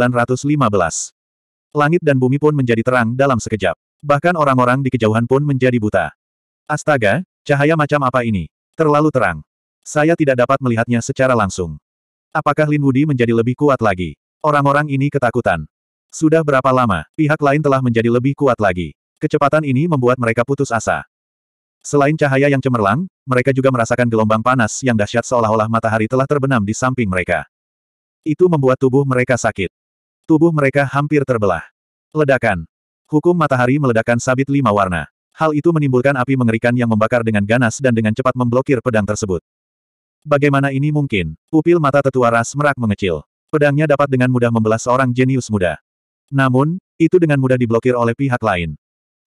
Langit dan bumi pun menjadi terang dalam sekejap. Bahkan orang-orang di kejauhan pun menjadi buta. Astaga, cahaya macam apa ini? Terlalu terang. Saya tidak dapat melihatnya secara langsung. Apakah Lin Wudi menjadi lebih kuat lagi? Orang-orang ini ketakutan. Sudah berapa lama, pihak lain telah menjadi lebih kuat lagi. Kecepatan ini membuat mereka putus asa. Selain cahaya yang cemerlang, mereka juga merasakan gelombang panas yang dahsyat seolah-olah matahari telah terbenam di samping mereka. Itu membuat tubuh mereka sakit. Tubuh mereka hampir terbelah. Ledakan. Hukum matahari meledakkan sabit lima warna. Hal itu menimbulkan api mengerikan yang membakar dengan ganas dan dengan cepat memblokir pedang tersebut. Bagaimana ini mungkin? Pupil mata tetua ras merak mengecil. Pedangnya dapat dengan mudah membelah seorang jenius muda. Namun, itu dengan mudah diblokir oleh pihak lain.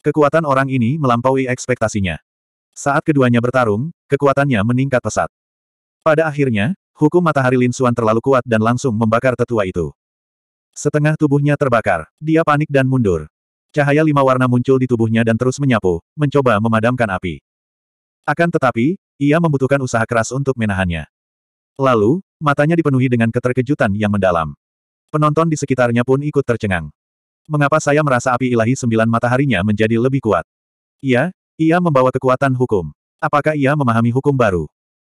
Kekuatan orang ini melampaui ekspektasinya. Saat keduanya bertarung, kekuatannya meningkat pesat. Pada akhirnya, hukum matahari Lin Xuan terlalu kuat dan langsung membakar tetua itu. Setengah tubuhnya terbakar, dia panik dan mundur. Cahaya lima warna muncul di tubuhnya dan terus menyapu, mencoba memadamkan api. Akan tetapi, ia membutuhkan usaha keras untuk menahannya. Lalu, matanya dipenuhi dengan keterkejutan yang mendalam. Penonton di sekitarnya pun ikut tercengang. Mengapa saya merasa api ilahi sembilan mataharinya menjadi lebih kuat? Iya, ia membawa kekuatan hukum. Apakah ia memahami hukum baru?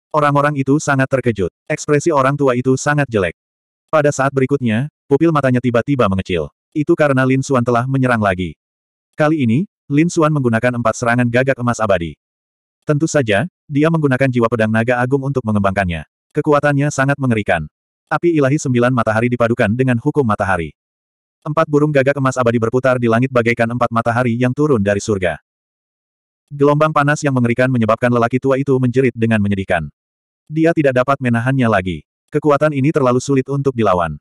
Orang-orang itu sangat terkejut. Ekspresi orang tua itu sangat jelek. Pada saat berikutnya, pupil matanya tiba-tiba mengecil. Itu karena Lin Xuan telah menyerang lagi. Kali ini, Lin Xuan menggunakan empat serangan gagak emas abadi. Tentu saja, dia menggunakan jiwa pedang naga agung untuk mengembangkannya. Kekuatannya sangat mengerikan. Api ilahi sembilan matahari dipadukan dengan hukum matahari. Empat burung gagak emas abadi berputar di langit bagaikan empat matahari yang turun dari surga. Gelombang panas yang mengerikan menyebabkan lelaki tua itu menjerit dengan menyedihkan. Dia tidak dapat menahannya lagi. Kekuatan ini terlalu sulit untuk dilawan.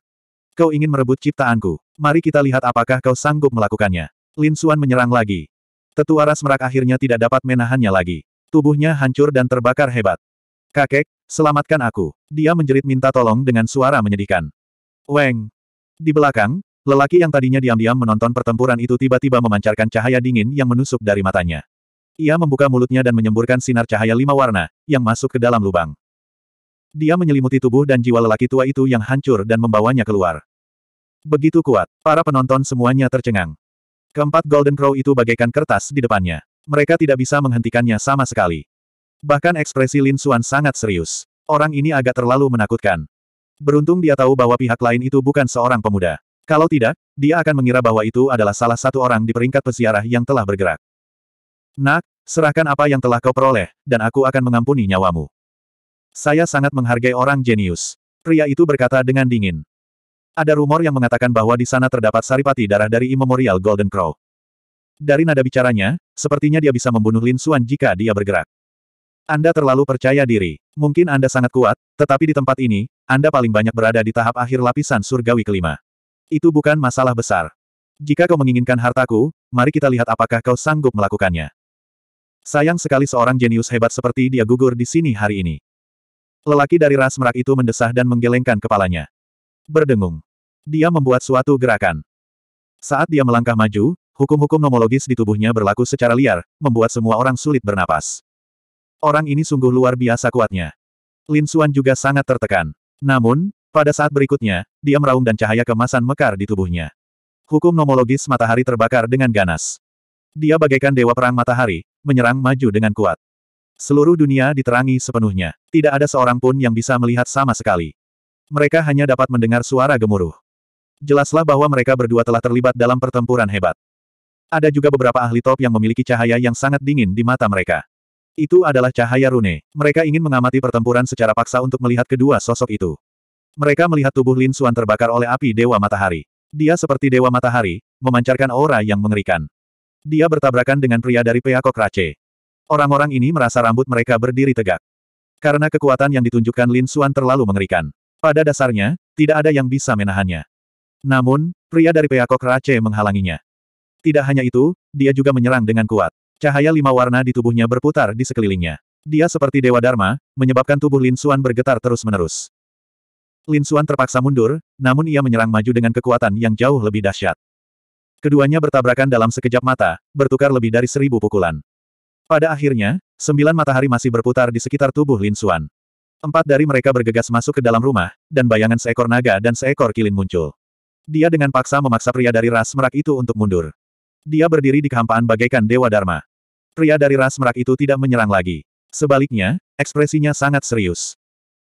Kau ingin merebut ciptaanku. Mari kita lihat apakah kau sanggup melakukannya. Lin Suan menyerang lagi. Tetua ras merak akhirnya tidak dapat menahannya lagi. Tubuhnya hancur dan terbakar hebat. Kakek, selamatkan aku. Dia menjerit minta tolong dengan suara menyedihkan. Weng. Di belakang, lelaki yang tadinya diam-diam menonton pertempuran itu tiba-tiba memancarkan cahaya dingin yang menusuk dari matanya. Ia membuka mulutnya dan menyemburkan sinar cahaya lima warna, yang masuk ke dalam lubang. Dia menyelimuti tubuh dan jiwa lelaki tua itu yang hancur dan membawanya keluar. Begitu kuat, para penonton semuanya tercengang. Keempat Golden Crow itu bagaikan kertas di depannya. Mereka tidak bisa menghentikannya sama sekali. Bahkan ekspresi Lin Suan sangat serius. Orang ini agak terlalu menakutkan. Beruntung dia tahu bahwa pihak lain itu bukan seorang pemuda. Kalau tidak, dia akan mengira bahwa itu adalah salah satu orang di peringkat peziarah yang telah bergerak. Nak, serahkan apa yang telah kau peroleh, dan aku akan mengampuni nyawamu. Saya sangat menghargai orang jenius. Pria itu berkata dengan dingin. Ada rumor yang mengatakan bahwa di sana terdapat saripati darah dari Immemorial Golden Crow. Dari nada bicaranya, sepertinya dia bisa membunuh Lin Xuan jika dia bergerak. Anda terlalu percaya diri. Mungkin Anda sangat kuat, tetapi di tempat ini, Anda paling banyak berada di tahap akhir lapisan surgawi kelima. Itu bukan masalah besar. Jika kau menginginkan hartaku, mari kita lihat apakah kau sanggup melakukannya. Sayang sekali seorang jenius hebat seperti dia gugur di sini hari ini. Lelaki dari ras merak itu mendesah dan menggelengkan kepalanya. Berdengung. Dia membuat suatu gerakan. Saat dia melangkah maju, hukum-hukum nomologis di tubuhnya berlaku secara liar, membuat semua orang sulit bernapas. Orang ini sungguh luar biasa kuatnya. Lin Suan juga sangat tertekan. Namun, pada saat berikutnya, dia meraung dan cahaya kemasan mekar di tubuhnya. Hukum nomologis matahari terbakar dengan ganas. Dia bagaikan dewa perang matahari, menyerang maju dengan kuat. Seluruh dunia diterangi sepenuhnya. Tidak ada seorang pun yang bisa melihat sama sekali. Mereka hanya dapat mendengar suara gemuruh. Jelaslah bahwa mereka berdua telah terlibat dalam pertempuran hebat. Ada juga beberapa ahli top yang memiliki cahaya yang sangat dingin di mata mereka. Itu adalah cahaya rune. Mereka ingin mengamati pertempuran secara paksa untuk melihat kedua sosok itu. Mereka melihat tubuh Lin Suan terbakar oleh api Dewa Matahari. Dia seperti Dewa Matahari, memancarkan aura yang mengerikan. Dia bertabrakan dengan pria dari Peacock Rache. Orang-orang ini merasa rambut mereka berdiri tegak. Karena kekuatan yang ditunjukkan Lin Xuan terlalu mengerikan. Pada dasarnya, tidak ada yang bisa menahannya. Namun, pria dari Peacock Rache menghalanginya. Tidak hanya itu, dia juga menyerang dengan kuat. Cahaya lima warna di tubuhnya berputar di sekelilingnya. Dia seperti Dewa Dharma, menyebabkan tubuh Lin Xuan bergetar terus-menerus. Lin Xuan terpaksa mundur, namun ia menyerang maju dengan kekuatan yang jauh lebih dahsyat. Keduanya bertabrakan dalam sekejap mata, bertukar lebih dari seribu pukulan. Pada akhirnya, sembilan matahari masih berputar di sekitar tubuh Lin Xuan. Empat dari mereka bergegas masuk ke dalam rumah, dan bayangan seekor naga dan seekor kilin muncul. Dia dengan paksa memaksa pria dari ras merak itu untuk mundur. Dia berdiri di kehampaan bagaikan Dewa Dharma. Pria dari ras merak itu tidak menyerang lagi. Sebaliknya, ekspresinya sangat serius.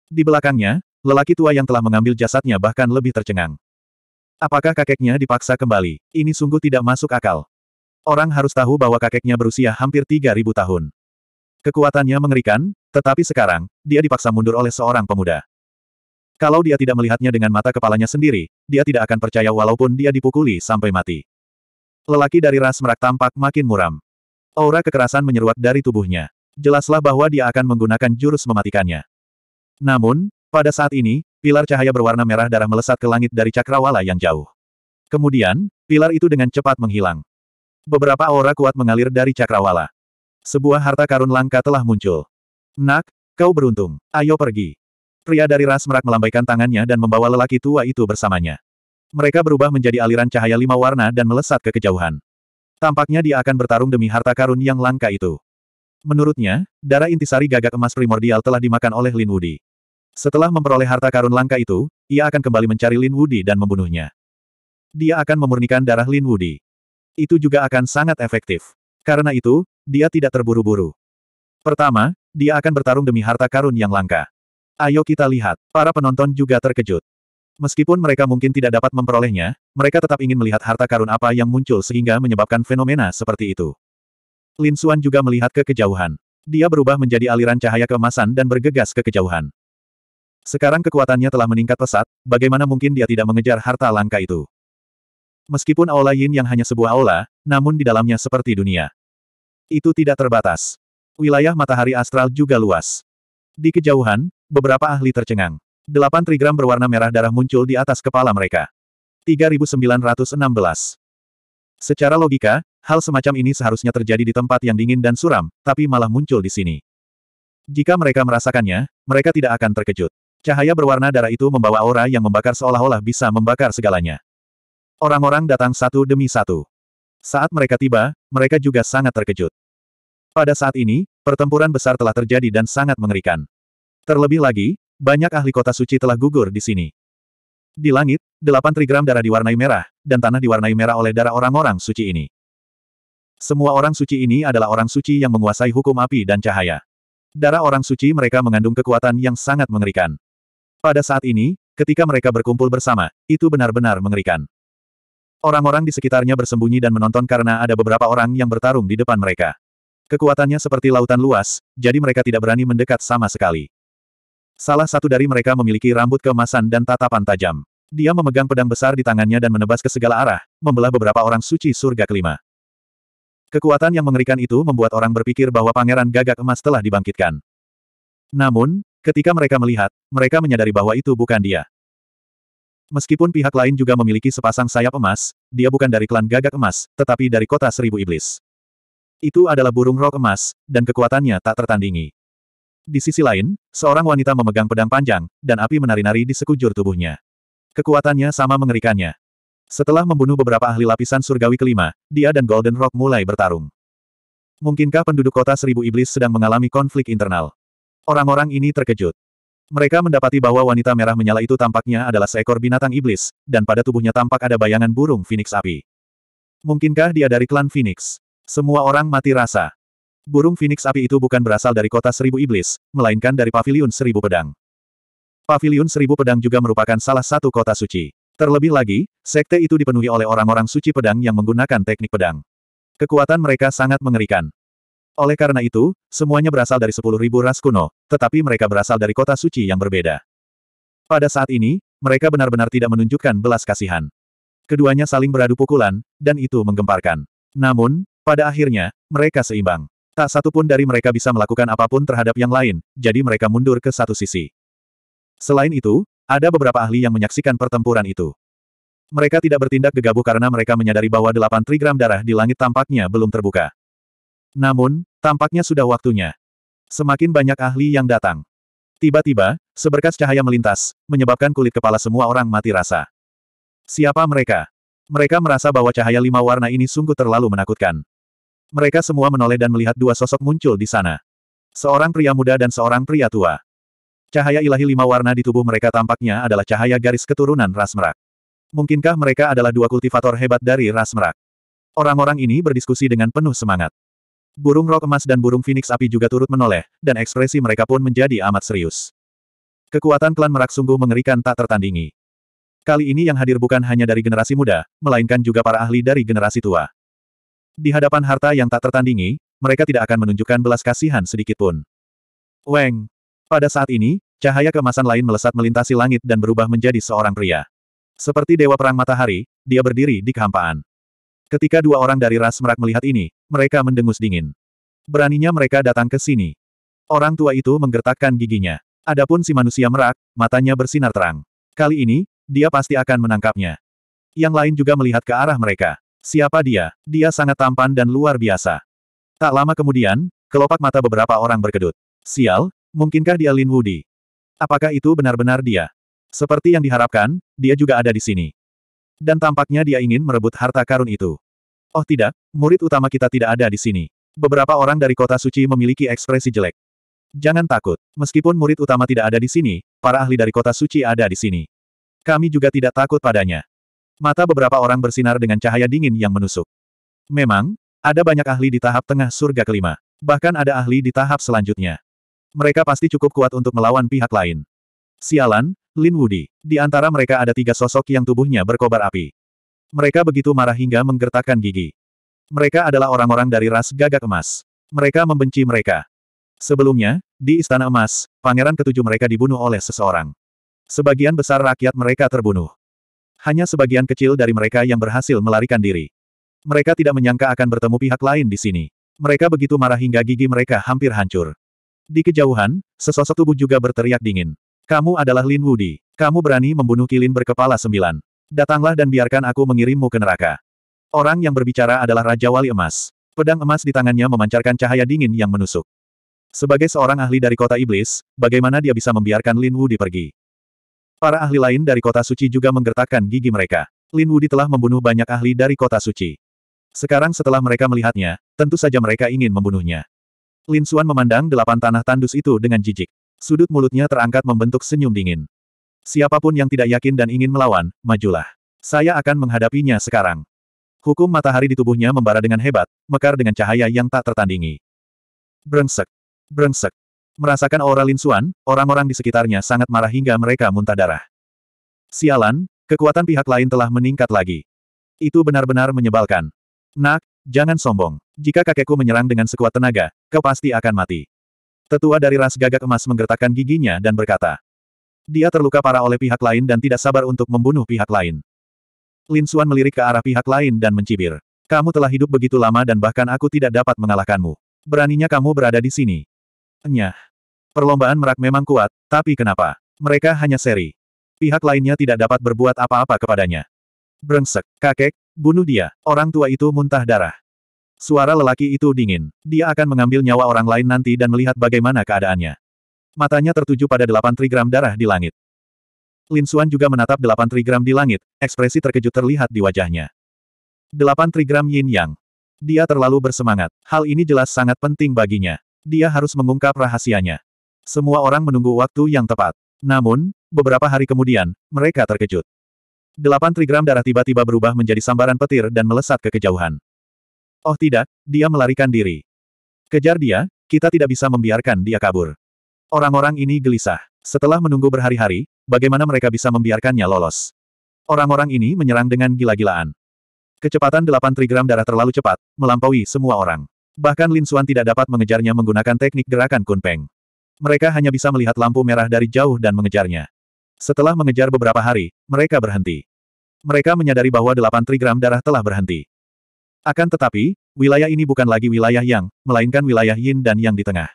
Di belakangnya, lelaki tua yang telah mengambil jasadnya bahkan lebih tercengang. Apakah kakeknya dipaksa kembali? Ini sungguh tidak masuk akal. Orang harus tahu bahwa kakeknya berusia hampir 3.000 tahun. Kekuatannya mengerikan, tetapi sekarang, dia dipaksa mundur oleh seorang pemuda. Kalau dia tidak melihatnya dengan mata kepalanya sendiri, dia tidak akan percaya walaupun dia dipukuli sampai mati. Lelaki dari ras merak tampak makin muram. Aura kekerasan menyeruak dari tubuhnya. Jelaslah bahwa dia akan menggunakan jurus mematikannya. Namun, pada saat ini, pilar cahaya berwarna merah darah melesat ke langit dari cakrawala yang jauh. Kemudian, pilar itu dengan cepat menghilang. Beberapa aura kuat mengalir dari cakrawala. Sebuah harta karun langka telah muncul. Nak, kau beruntung. Ayo pergi. Pria dari ras merak melambaikan tangannya dan membawa lelaki tua itu bersamanya. Mereka berubah menjadi aliran cahaya lima warna dan melesat ke kejauhan. Tampaknya dia akan bertarung demi harta karun yang langka itu. Menurutnya, darah intisari gagak emas primordial telah dimakan oleh Lin Wudi. Setelah memperoleh harta karun langka itu, ia akan kembali mencari Lin Wudi dan membunuhnya. Dia akan memurnikan darah Lin Wudi. Itu juga akan sangat efektif. Karena itu, dia tidak terburu-buru. Pertama, dia akan bertarung demi harta karun yang langka. Ayo kita lihat, para penonton juga terkejut. Meskipun mereka mungkin tidak dapat memperolehnya, mereka tetap ingin melihat harta karun apa yang muncul sehingga menyebabkan fenomena seperti itu. Lin Xuan juga melihat ke kejauhan. Dia berubah menjadi aliran cahaya keemasan dan bergegas ke kejauhan. Sekarang kekuatannya telah meningkat pesat, bagaimana mungkin dia tidak mengejar harta langka itu? Meskipun aula yin yang hanya sebuah aula, namun di dalamnya seperti dunia. Itu tidak terbatas. Wilayah matahari astral juga luas. Di kejauhan, beberapa ahli tercengang. Delapan trigram berwarna merah darah muncul di atas kepala mereka. 3916. Secara logika, hal semacam ini seharusnya terjadi di tempat yang dingin dan suram, tapi malah muncul di sini. Jika mereka merasakannya, mereka tidak akan terkejut. Cahaya berwarna darah itu membawa aura yang membakar seolah-olah bisa membakar segalanya. Orang-orang datang satu demi satu. Saat mereka tiba, mereka juga sangat terkejut. Pada saat ini, pertempuran besar telah terjadi dan sangat mengerikan. Terlebih lagi, banyak ahli kota suci telah gugur di sini. Di langit, delapan trigram darah diwarnai merah, dan tanah diwarnai merah oleh darah orang-orang suci ini. Semua orang suci ini adalah orang suci yang menguasai hukum api dan cahaya. Darah orang suci mereka mengandung kekuatan yang sangat mengerikan. Pada saat ini, ketika mereka berkumpul bersama, itu benar-benar mengerikan. Orang-orang di sekitarnya bersembunyi dan menonton karena ada beberapa orang yang bertarung di depan mereka. Kekuatannya seperti lautan luas, jadi mereka tidak berani mendekat sama sekali. Salah satu dari mereka memiliki rambut keemasan dan tatapan tajam. Dia memegang pedang besar di tangannya dan menebas ke segala arah, membelah beberapa orang suci surga kelima. Kekuatan yang mengerikan itu membuat orang berpikir bahwa pangeran gagak emas telah dibangkitkan. Namun, Ketika mereka melihat, mereka menyadari bahwa itu bukan dia. Meskipun pihak lain juga memiliki sepasang sayap emas, dia bukan dari klan gagak emas, tetapi dari kota seribu iblis. Itu adalah burung rok emas, dan kekuatannya tak tertandingi. Di sisi lain, seorang wanita memegang pedang panjang, dan api menari-nari di sekujur tubuhnya. Kekuatannya sama mengerikannya. Setelah membunuh beberapa ahli lapisan surgawi kelima, dia dan Golden Rock mulai bertarung. Mungkinkah penduduk kota seribu iblis sedang mengalami konflik internal? Orang-orang ini terkejut. Mereka mendapati bahwa wanita merah menyala itu tampaknya adalah seekor binatang iblis, dan pada tubuhnya tampak ada bayangan burung Phoenix api. Mungkinkah dia dari klan Phoenix? Semua orang mati rasa. Burung Phoenix api itu bukan berasal dari kota seribu iblis, melainkan dari pavilion seribu pedang. Pavilion seribu pedang juga merupakan salah satu kota suci. Terlebih lagi, sekte itu dipenuhi oleh orang-orang suci pedang yang menggunakan teknik pedang. Kekuatan mereka sangat mengerikan. Oleh karena itu, semuanya berasal dari sepuluh ribu ras kuno, tetapi mereka berasal dari kota suci yang berbeda. Pada saat ini, mereka benar-benar tidak menunjukkan belas kasihan. Keduanya saling beradu pukulan, dan itu menggemparkan. Namun, pada akhirnya, mereka seimbang. Tak satu pun dari mereka bisa melakukan apapun terhadap yang lain, jadi mereka mundur ke satu sisi. Selain itu, ada beberapa ahli yang menyaksikan pertempuran itu. Mereka tidak bertindak gegabah karena mereka menyadari bahwa delapan trigram darah di langit tampaknya belum terbuka. Namun, Tampaknya sudah waktunya. Semakin banyak ahli yang datang. Tiba-tiba, seberkas cahaya melintas, menyebabkan kulit kepala semua orang mati rasa. Siapa mereka? Mereka merasa bahwa cahaya lima warna ini sungguh terlalu menakutkan. Mereka semua menoleh dan melihat dua sosok muncul di sana. Seorang pria muda dan seorang pria tua. Cahaya ilahi lima warna di tubuh mereka tampaknya adalah cahaya garis keturunan ras merak. Mungkinkah mereka adalah dua kultivator hebat dari ras merak? Orang-orang ini berdiskusi dengan penuh semangat. Burung rok emas dan burung phoenix api juga turut menoleh, dan ekspresi mereka pun menjadi amat serius. Kekuatan klan merak sungguh mengerikan tak tertandingi. Kali ini yang hadir bukan hanya dari generasi muda, melainkan juga para ahli dari generasi tua. Di hadapan harta yang tak tertandingi, mereka tidak akan menunjukkan belas kasihan sedikit pun. Weng! Pada saat ini, cahaya kemasan lain melesat melintasi langit dan berubah menjadi seorang pria. Seperti dewa perang matahari, dia berdiri di kehampaan. Ketika dua orang dari ras merak melihat ini, mereka mendengus dingin. Beraninya mereka datang ke sini. Orang tua itu menggertakkan giginya. Adapun si manusia merak, matanya bersinar terang. Kali ini, dia pasti akan menangkapnya. Yang lain juga melihat ke arah mereka. Siapa dia? Dia sangat tampan dan luar biasa. Tak lama kemudian, kelopak mata beberapa orang berkedut. Sial, mungkinkah dia Lin Wudi? Apakah itu benar-benar dia? Seperti yang diharapkan, dia juga ada di sini. Dan tampaknya dia ingin merebut harta karun itu. Oh tidak, murid utama kita tidak ada di sini. Beberapa orang dari kota suci memiliki ekspresi jelek. Jangan takut, meskipun murid utama tidak ada di sini, para ahli dari kota suci ada di sini. Kami juga tidak takut padanya. Mata beberapa orang bersinar dengan cahaya dingin yang menusuk. Memang, ada banyak ahli di tahap tengah surga kelima. Bahkan ada ahli di tahap selanjutnya. Mereka pasti cukup kuat untuk melawan pihak lain. Sialan, Lin Wudi. Di antara mereka ada tiga sosok yang tubuhnya berkobar api. Mereka begitu marah hingga menggertakkan gigi. Mereka adalah orang-orang dari ras gagak emas. Mereka membenci mereka. Sebelumnya, di Istana Emas, pangeran ketujuh mereka dibunuh oleh seseorang. Sebagian besar rakyat mereka terbunuh. Hanya sebagian kecil dari mereka yang berhasil melarikan diri. Mereka tidak menyangka akan bertemu pihak lain di sini. Mereka begitu marah hingga gigi mereka hampir hancur. Di kejauhan, sesosok tubuh juga berteriak dingin. Kamu adalah Lin Wudi. Kamu berani membunuh kilin berkepala sembilan. Datanglah dan biarkan aku mengirimmu ke neraka. Orang yang berbicara adalah Raja Wali Emas. Pedang emas di tangannya memancarkan cahaya dingin yang menusuk. Sebagai seorang ahli dari kota iblis, bagaimana dia bisa membiarkan Lin Wudi pergi? Para ahli lain dari kota suci juga menggertakkan gigi mereka. Lin Wudi telah membunuh banyak ahli dari kota suci. Sekarang setelah mereka melihatnya, tentu saja mereka ingin membunuhnya. Lin Xuan memandang delapan tanah tandus itu dengan jijik. Sudut mulutnya terangkat membentuk senyum dingin. Siapapun yang tidak yakin dan ingin melawan, majulah. Saya akan menghadapinya sekarang. Hukum matahari di tubuhnya membara dengan hebat, mekar dengan cahaya yang tak tertandingi. Brengsek. Brengsek. Merasakan aura linsuan, orang-orang di sekitarnya sangat marah hingga mereka muntah darah. Sialan, kekuatan pihak lain telah meningkat lagi. Itu benar-benar menyebalkan. Nak, jangan sombong. Jika kakekku menyerang dengan sekuat tenaga, kau pasti akan mati. Tetua dari ras gagak emas menggertakkan giginya dan berkata. Dia terluka parah oleh pihak lain dan tidak sabar untuk membunuh pihak lain. Lin Suan melirik ke arah pihak lain dan mencibir. Kamu telah hidup begitu lama dan bahkan aku tidak dapat mengalahkanmu. Beraninya kamu berada di sini. Enyah. Perlombaan merak memang kuat, tapi kenapa? Mereka hanya seri. Pihak lainnya tidak dapat berbuat apa-apa kepadanya. Brengsek, kakek, bunuh dia. Orang tua itu muntah darah. Suara lelaki itu dingin. Dia akan mengambil nyawa orang lain nanti dan melihat bagaimana keadaannya. Matanya tertuju pada delapan trigram darah di langit. Lin Xuan juga menatap delapan trigram di langit, ekspresi terkejut terlihat di wajahnya. Delapan trigram yin yang. Dia terlalu bersemangat. Hal ini jelas sangat penting baginya. Dia harus mengungkap rahasianya. Semua orang menunggu waktu yang tepat. Namun, beberapa hari kemudian, mereka terkejut. Delapan trigram darah tiba-tiba berubah menjadi sambaran petir dan melesat ke kejauhan. Oh tidak, dia melarikan diri. Kejar dia, kita tidak bisa membiarkan dia kabur. Orang-orang ini gelisah. Setelah menunggu berhari-hari, bagaimana mereka bisa membiarkannya lolos? Orang-orang ini menyerang dengan gila-gilaan. Kecepatan 8 trigram darah terlalu cepat, melampaui semua orang. Bahkan Lin Xuan tidak dapat mengejarnya menggunakan teknik gerakan kunpeng. Mereka hanya bisa melihat lampu merah dari jauh dan mengejarnya. Setelah mengejar beberapa hari, mereka berhenti. Mereka menyadari bahwa delapan trigram darah telah berhenti. Akan tetapi, wilayah ini bukan lagi wilayah yang, melainkan wilayah yin dan yang di tengah.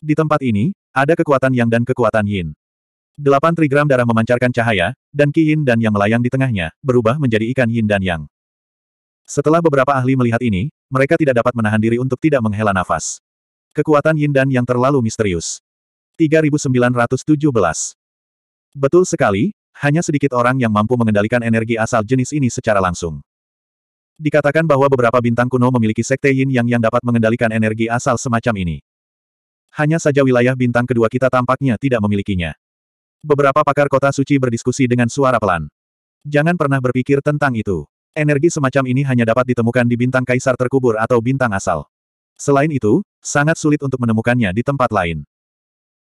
Di tempat ini, ada kekuatan yang dan kekuatan yin. Delapan trigram darah memancarkan cahaya, dan ki yin dan yang melayang di tengahnya, berubah menjadi ikan yin dan yang. Setelah beberapa ahli melihat ini, mereka tidak dapat menahan diri untuk tidak menghela nafas. Kekuatan yin dan yang terlalu misterius. 3917 Betul sekali, hanya sedikit orang yang mampu mengendalikan energi asal jenis ini secara langsung. Dikatakan bahwa beberapa bintang kuno memiliki sekte yin yang yang dapat mengendalikan energi asal semacam ini. Hanya saja wilayah bintang kedua kita tampaknya tidak memilikinya. Beberapa pakar kota suci berdiskusi dengan suara pelan. Jangan pernah berpikir tentang itu. Energi semacam ini hanya dapat ditemukan di bintang kaisar terkubur atau bintang asal. Selain itu, sangat sulit untuk menemukannya di tempat lain.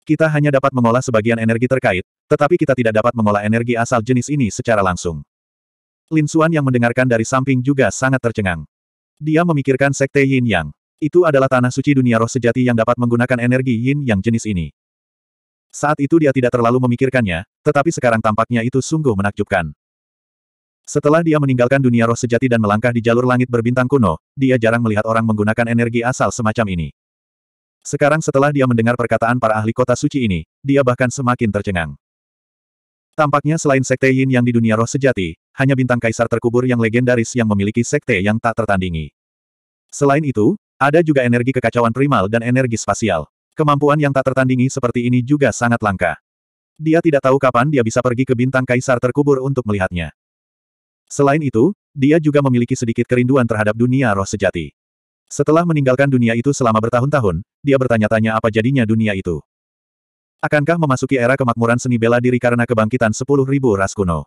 Kita hanya dapat mengolah sebagian energi terkait, tetapi kita tidak dapat mengolah energi asal jenis ini secara langsung. Lin Suan yang mendengarkan dari samping juga sangat tercengang. Dia memikirkan Sekte Yin Yang. Itu adalah tanah suci dunia roh sejati yang dapat menggunakan energi Yin Yang jenis ini. Saat itu dia tidak terlalu memikirkannya, tetapi sekarang tampaknya itu sungguh menakjubkan. Setelah dia meninggalkan dunia roh sejati dan melangkah di jalur langit berbintang kuno, dia jarang melihat orang menggunakan energi asal semacam ini. Sekarang setelah dia mendengar perkataan para ahli kota suci ini, dia bahkan semakin tercengang. Tampaknya selain sekte Yin yang di dunia roh sejati, hanya bintang kaisar terkubur yang legendaris yang memiliki sekte yang tak tertandingi. Selain itu, ada juga energi kekacauan primal dan energi spasial. Kemampuan yang tak tertandingi seperti ini juga sangat langka. Dia tidak tahu kapan dia bisa pergi ke bintang kaisar terkubur untuk melihatnya. Selain itu, dia juga memiliki sedikit kerinduan terhadap dunia roh sejati. Setelah meninggalkan dunia itu selama bertahun-tahun, dia bertanya-tanya apa jadinya dunia itu. Akankah memasuki era kemakmuran seni bela diri karena kebangkitan 10.000 ras kuno?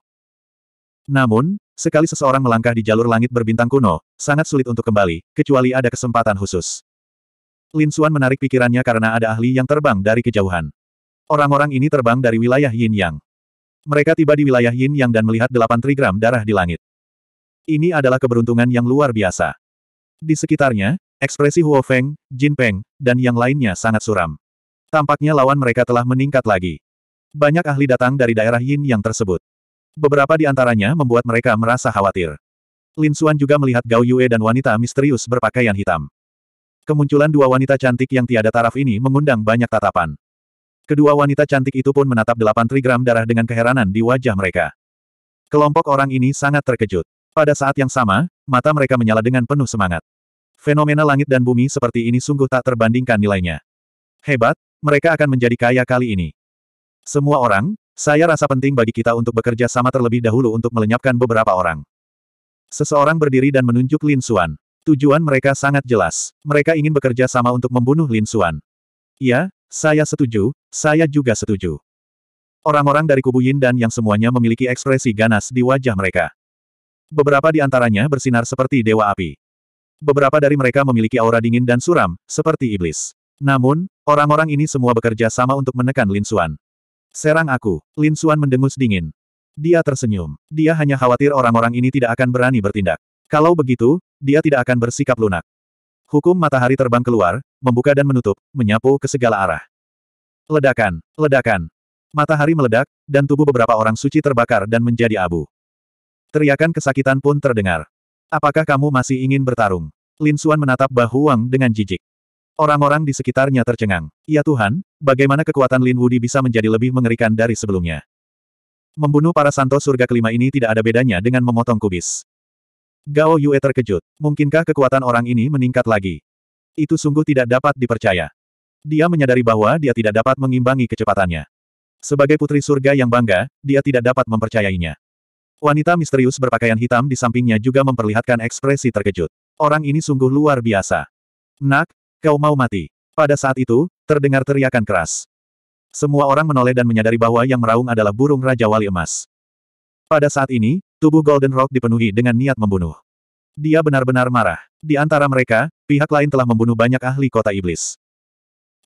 Namun, sekali seseorang melangkah di jalur langit berbintang kuno, sangat sulit untuk kembali, kecuali ada kesempatan khusus. Lin Xuan menarik pikirannya karena ada ahli yang terbang dari kejauhan. Orang-orang ini terbang dari wilayah Yin Yang. Mereka tiba di wilayah Yin Yang dan melihat delapan trigram darah di langit. Ini adalah keberuntungan yang luar biasa. Di sekitarnya, ekspresi Huo Feng, Jin Peng, dan yang lainnya sangat suram. Tampaknya lawan mereka telah meningkat lagi. Banyak ahli datang dari daerah Yin yang tersebut. Beberapa di antaranya membuat mereka merasa khawatir. Lin Xuan juga melihat Gao Yue dan wanita misterius berpakaian hitam. Kemunculan dua wanita cantik yang tiada taraf ini mengundang banyak tatapan. Kedua wanita cantik itu pun menatap delapan trigram darah dengan keheranan di wajah mereka. Kelompok orang ini sangat terkejut. Pada saat yang sama, mata mereka menyala dengan penuh semangat. Fenomena langit dan bumi seperti ini sungguh tak terbandingkan nilainya. Hebat, mereka akan menjadi kaya kali ini. Semua orang, saya rasa penting bagi kita untuk bekerja sama terlebih dahulu untuk melenyapkan beberapa orang. Seseorang berdiri dan menunjuk Lin Xuan. Tujuan mereka sangat jelas. Mereka ingin bekerja sama untuk membunuh Lin Xuan. Iya, saya setuju, saya juga setuju. Orang-orang dari kubu Yin dan yang semuanya memiliki ekspresi ganas di wajah mereka. Beberapa di antaranya bersinar seperti dewa api. Beberapa dari mereka memiliki aura dingin dan suram, seperti iblis. Namun, orang-orang ini semua bekerja sama untuk menekan Lin Suan. Serang aku. Lin Suan mendengus dingin. Dia tersenyum. Dia hanya khawatir orang-orang ini tidak akan berani bertindak. Kalau begitu, dia tidak akan bersikap lunak. Hukum matahari terbang keluar, membuka dan menutup, menyapu ke segala arah. Ledakan, ledakan. Matahari meledak, dan tubuh beberapa orang suci terbakar dan menjadi abu. Teriakan kesakitan pun terdengar. Apakah kamu masih ingin bertarung? Lin Suan menatap Bahu Wang dengan jijik. Orang-orang di sekitarnya tercengang. Ya Tuhan, bagaimana kekuatan Lin Wudi bisa menjadi lebih mengerikan dari sebelumnya? Membunuh para santo surga kelima ini tidak ada bedanya dengan memotong kubis. Gao Yue terkejut. Mungkinkah kekuatan orang ini meningkat lagi? Itu sungguh tidak dapat dipercaya. Dia menyadari bahwa dia tidak dapat mengimbangi kecepatannya. Sebagai putri surga yang bangga, dia tidak dapat mempercayainya. Wanita misterius berpakaian hitam di sampingnya juga memperlihatkan ekspresi terkejut. Orang ini sungguh luar biasa. Nak, Kau mau mati. Pada saat itu, terdengar teriakan keras. Semua orang menoleh dan menyadari bahwa yang meraung adalah burung Raja Wali Emas. Pada saat ini, tubuh Golden Rock dipenuhi dengan niat membunuh. Dia benar-benar marah. Di antara mereka, pihak lain telah membunuh banyak ahli kota iblis.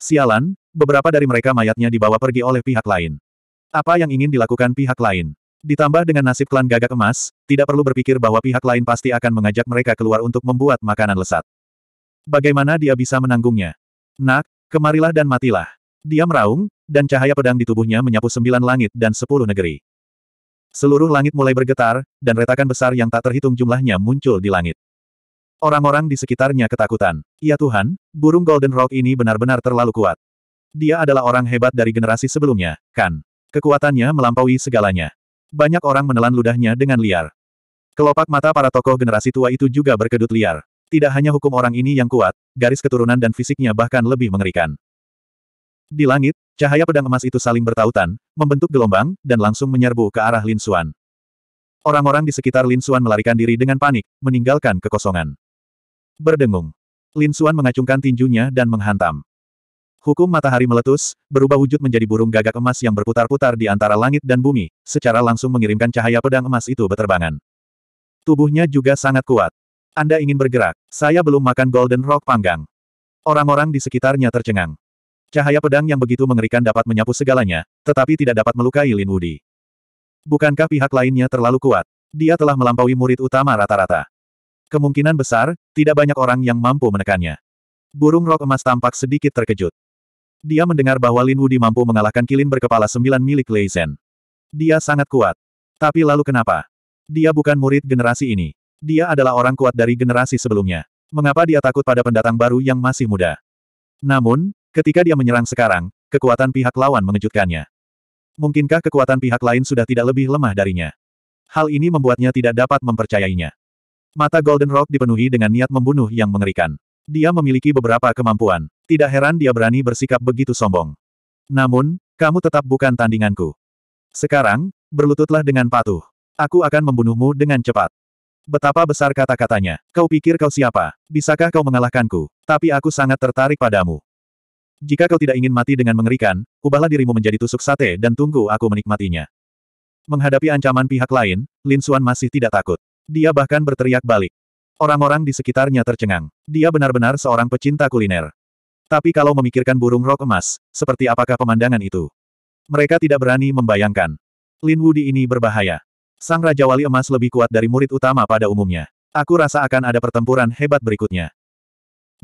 Sialan, beberapa dari mereka mayatnya dibawa pergi oleh pihak lain. Apa yang ingin dilakukan pihak lain? Ditambah dengan nasib klan gagak emas, tidak perlu berpikir bahwa pihak lain pasti akan mengajak mereka keluar untuk membuat makanan lesat. Bagaimana dia bisa menanggungnya? Nak, kemarilah dan matilah. Dia meraung, dan cahaya pedang di tubuhnya menyapu sembilan langit dan sepuluh negeri. Seluruh langit mulai bergetar, dan retakan besar yang tak terhitung jumlahnya muncul di langit. Orang-orang di sekitarnya ketakutan. Ya Tuhan, burung Golden Rock ini benar-benar terlalu kuat. Dia adalah orang hebat dari generasi sebelumnya, kan? Kekuatannya melampaui segalanya. Banyak orang menelan ludahnya dengan liar. Kelopak mata para tokoh generasi tua itu juga berkedut liar. Tidak hanya hukum orang ini yang kuat, garis keturunan dan fisiknya bahkan lebih mengerikan. Di langit, cahaya pedang emas itu saling bertautan, membentuk gelombang, dan langsung menyerbu ke arah Lin Xuan. Orang-orang di sekitar Lin Xuan melarikan diri dengan panik, meninggalkan kekosongan. Berdengung. Lin Xuan mengacungkan tinjunya dan menghantam. Hukum matahari meletus, berubah wujud menjadi burung gagak emas yang berputar-putar di antara langit dan bumi, secara langsung mengirimkan cahaya pedang emas itu beterbangan. Tubuhnya juga sangat kuat, anda ingin bergerak, saya belum makan golden rock panggang. Orang-orang di sekitarnya tercengang. Cahaya pedang yang begitu mengerikan dapat menyapu segalanya, tetapi tidak dapat melukai Lin Wudi. Bukankah pihak lainnya terlalu kuat? Dia telah melampaui murid utama rata-rata. Kemungkinan besar, tidak banyak orang yang mampu menekannya. Burung rok emas tampak sedikit terkejut. Dia mendengar bahwa Lin Wudi mampu mengalahkan kilin berkepala sembilan milik Lei Zhen. Dia sangat kuat. Tapi lalu kenapa? Dia bukan murid generasi ini. Dia adalah orang kuat dari generasi sebelumnya. Mengapa dia takut pada pendatang baru yang masih muda? Namun, ketika dia menyerang sekarang, kekuatan pihak lawan mengejutkannya. Mungkinkah kekuatan pihak lain sudah tidak lebih lemah darinya? Hal ini membuatnya tidak dapat mempercayainya. Mata Golden Rock dipenuhi dengan niat membunuh yang mengerikan. Dia memiliki beberapa kemampuan. Tidak heran dia berani bersikap begitu sombong. Namun, kamu tetap bukan tandinganku. Sekarang, berlututlah dengan patuh. Aku akan membunuhmu dengan cepat. Betapa besar kata-katanya. Kau pikir kau siapa? Bisakah kau mengalahkanku? Tapi aku sangat tertarik padamu. Jika kau tidak ingin mati dengan mengerikan, ubahlah dirimu menjadi tusuk sate dan tunggu aku menikmatinya. Menghadapi ancaman pihak lain, Lin Xuan masih tidak takut. Dia bahkan berteriak balik. Orang-orang di sekitarnya tercengang. Dia benar-benar seorang pecinta kuliner. Tapi kalau memikirkan burung rok emas, seperti apakah pemandangan itu? Mereka tidak berani membayangkan. Lin Wudi ini berbahaya. Sang Raja Wali Emas lebih kuat dari murid utama pada umumnya. Aku rasa akan ada pertempuran hebat berikutnya.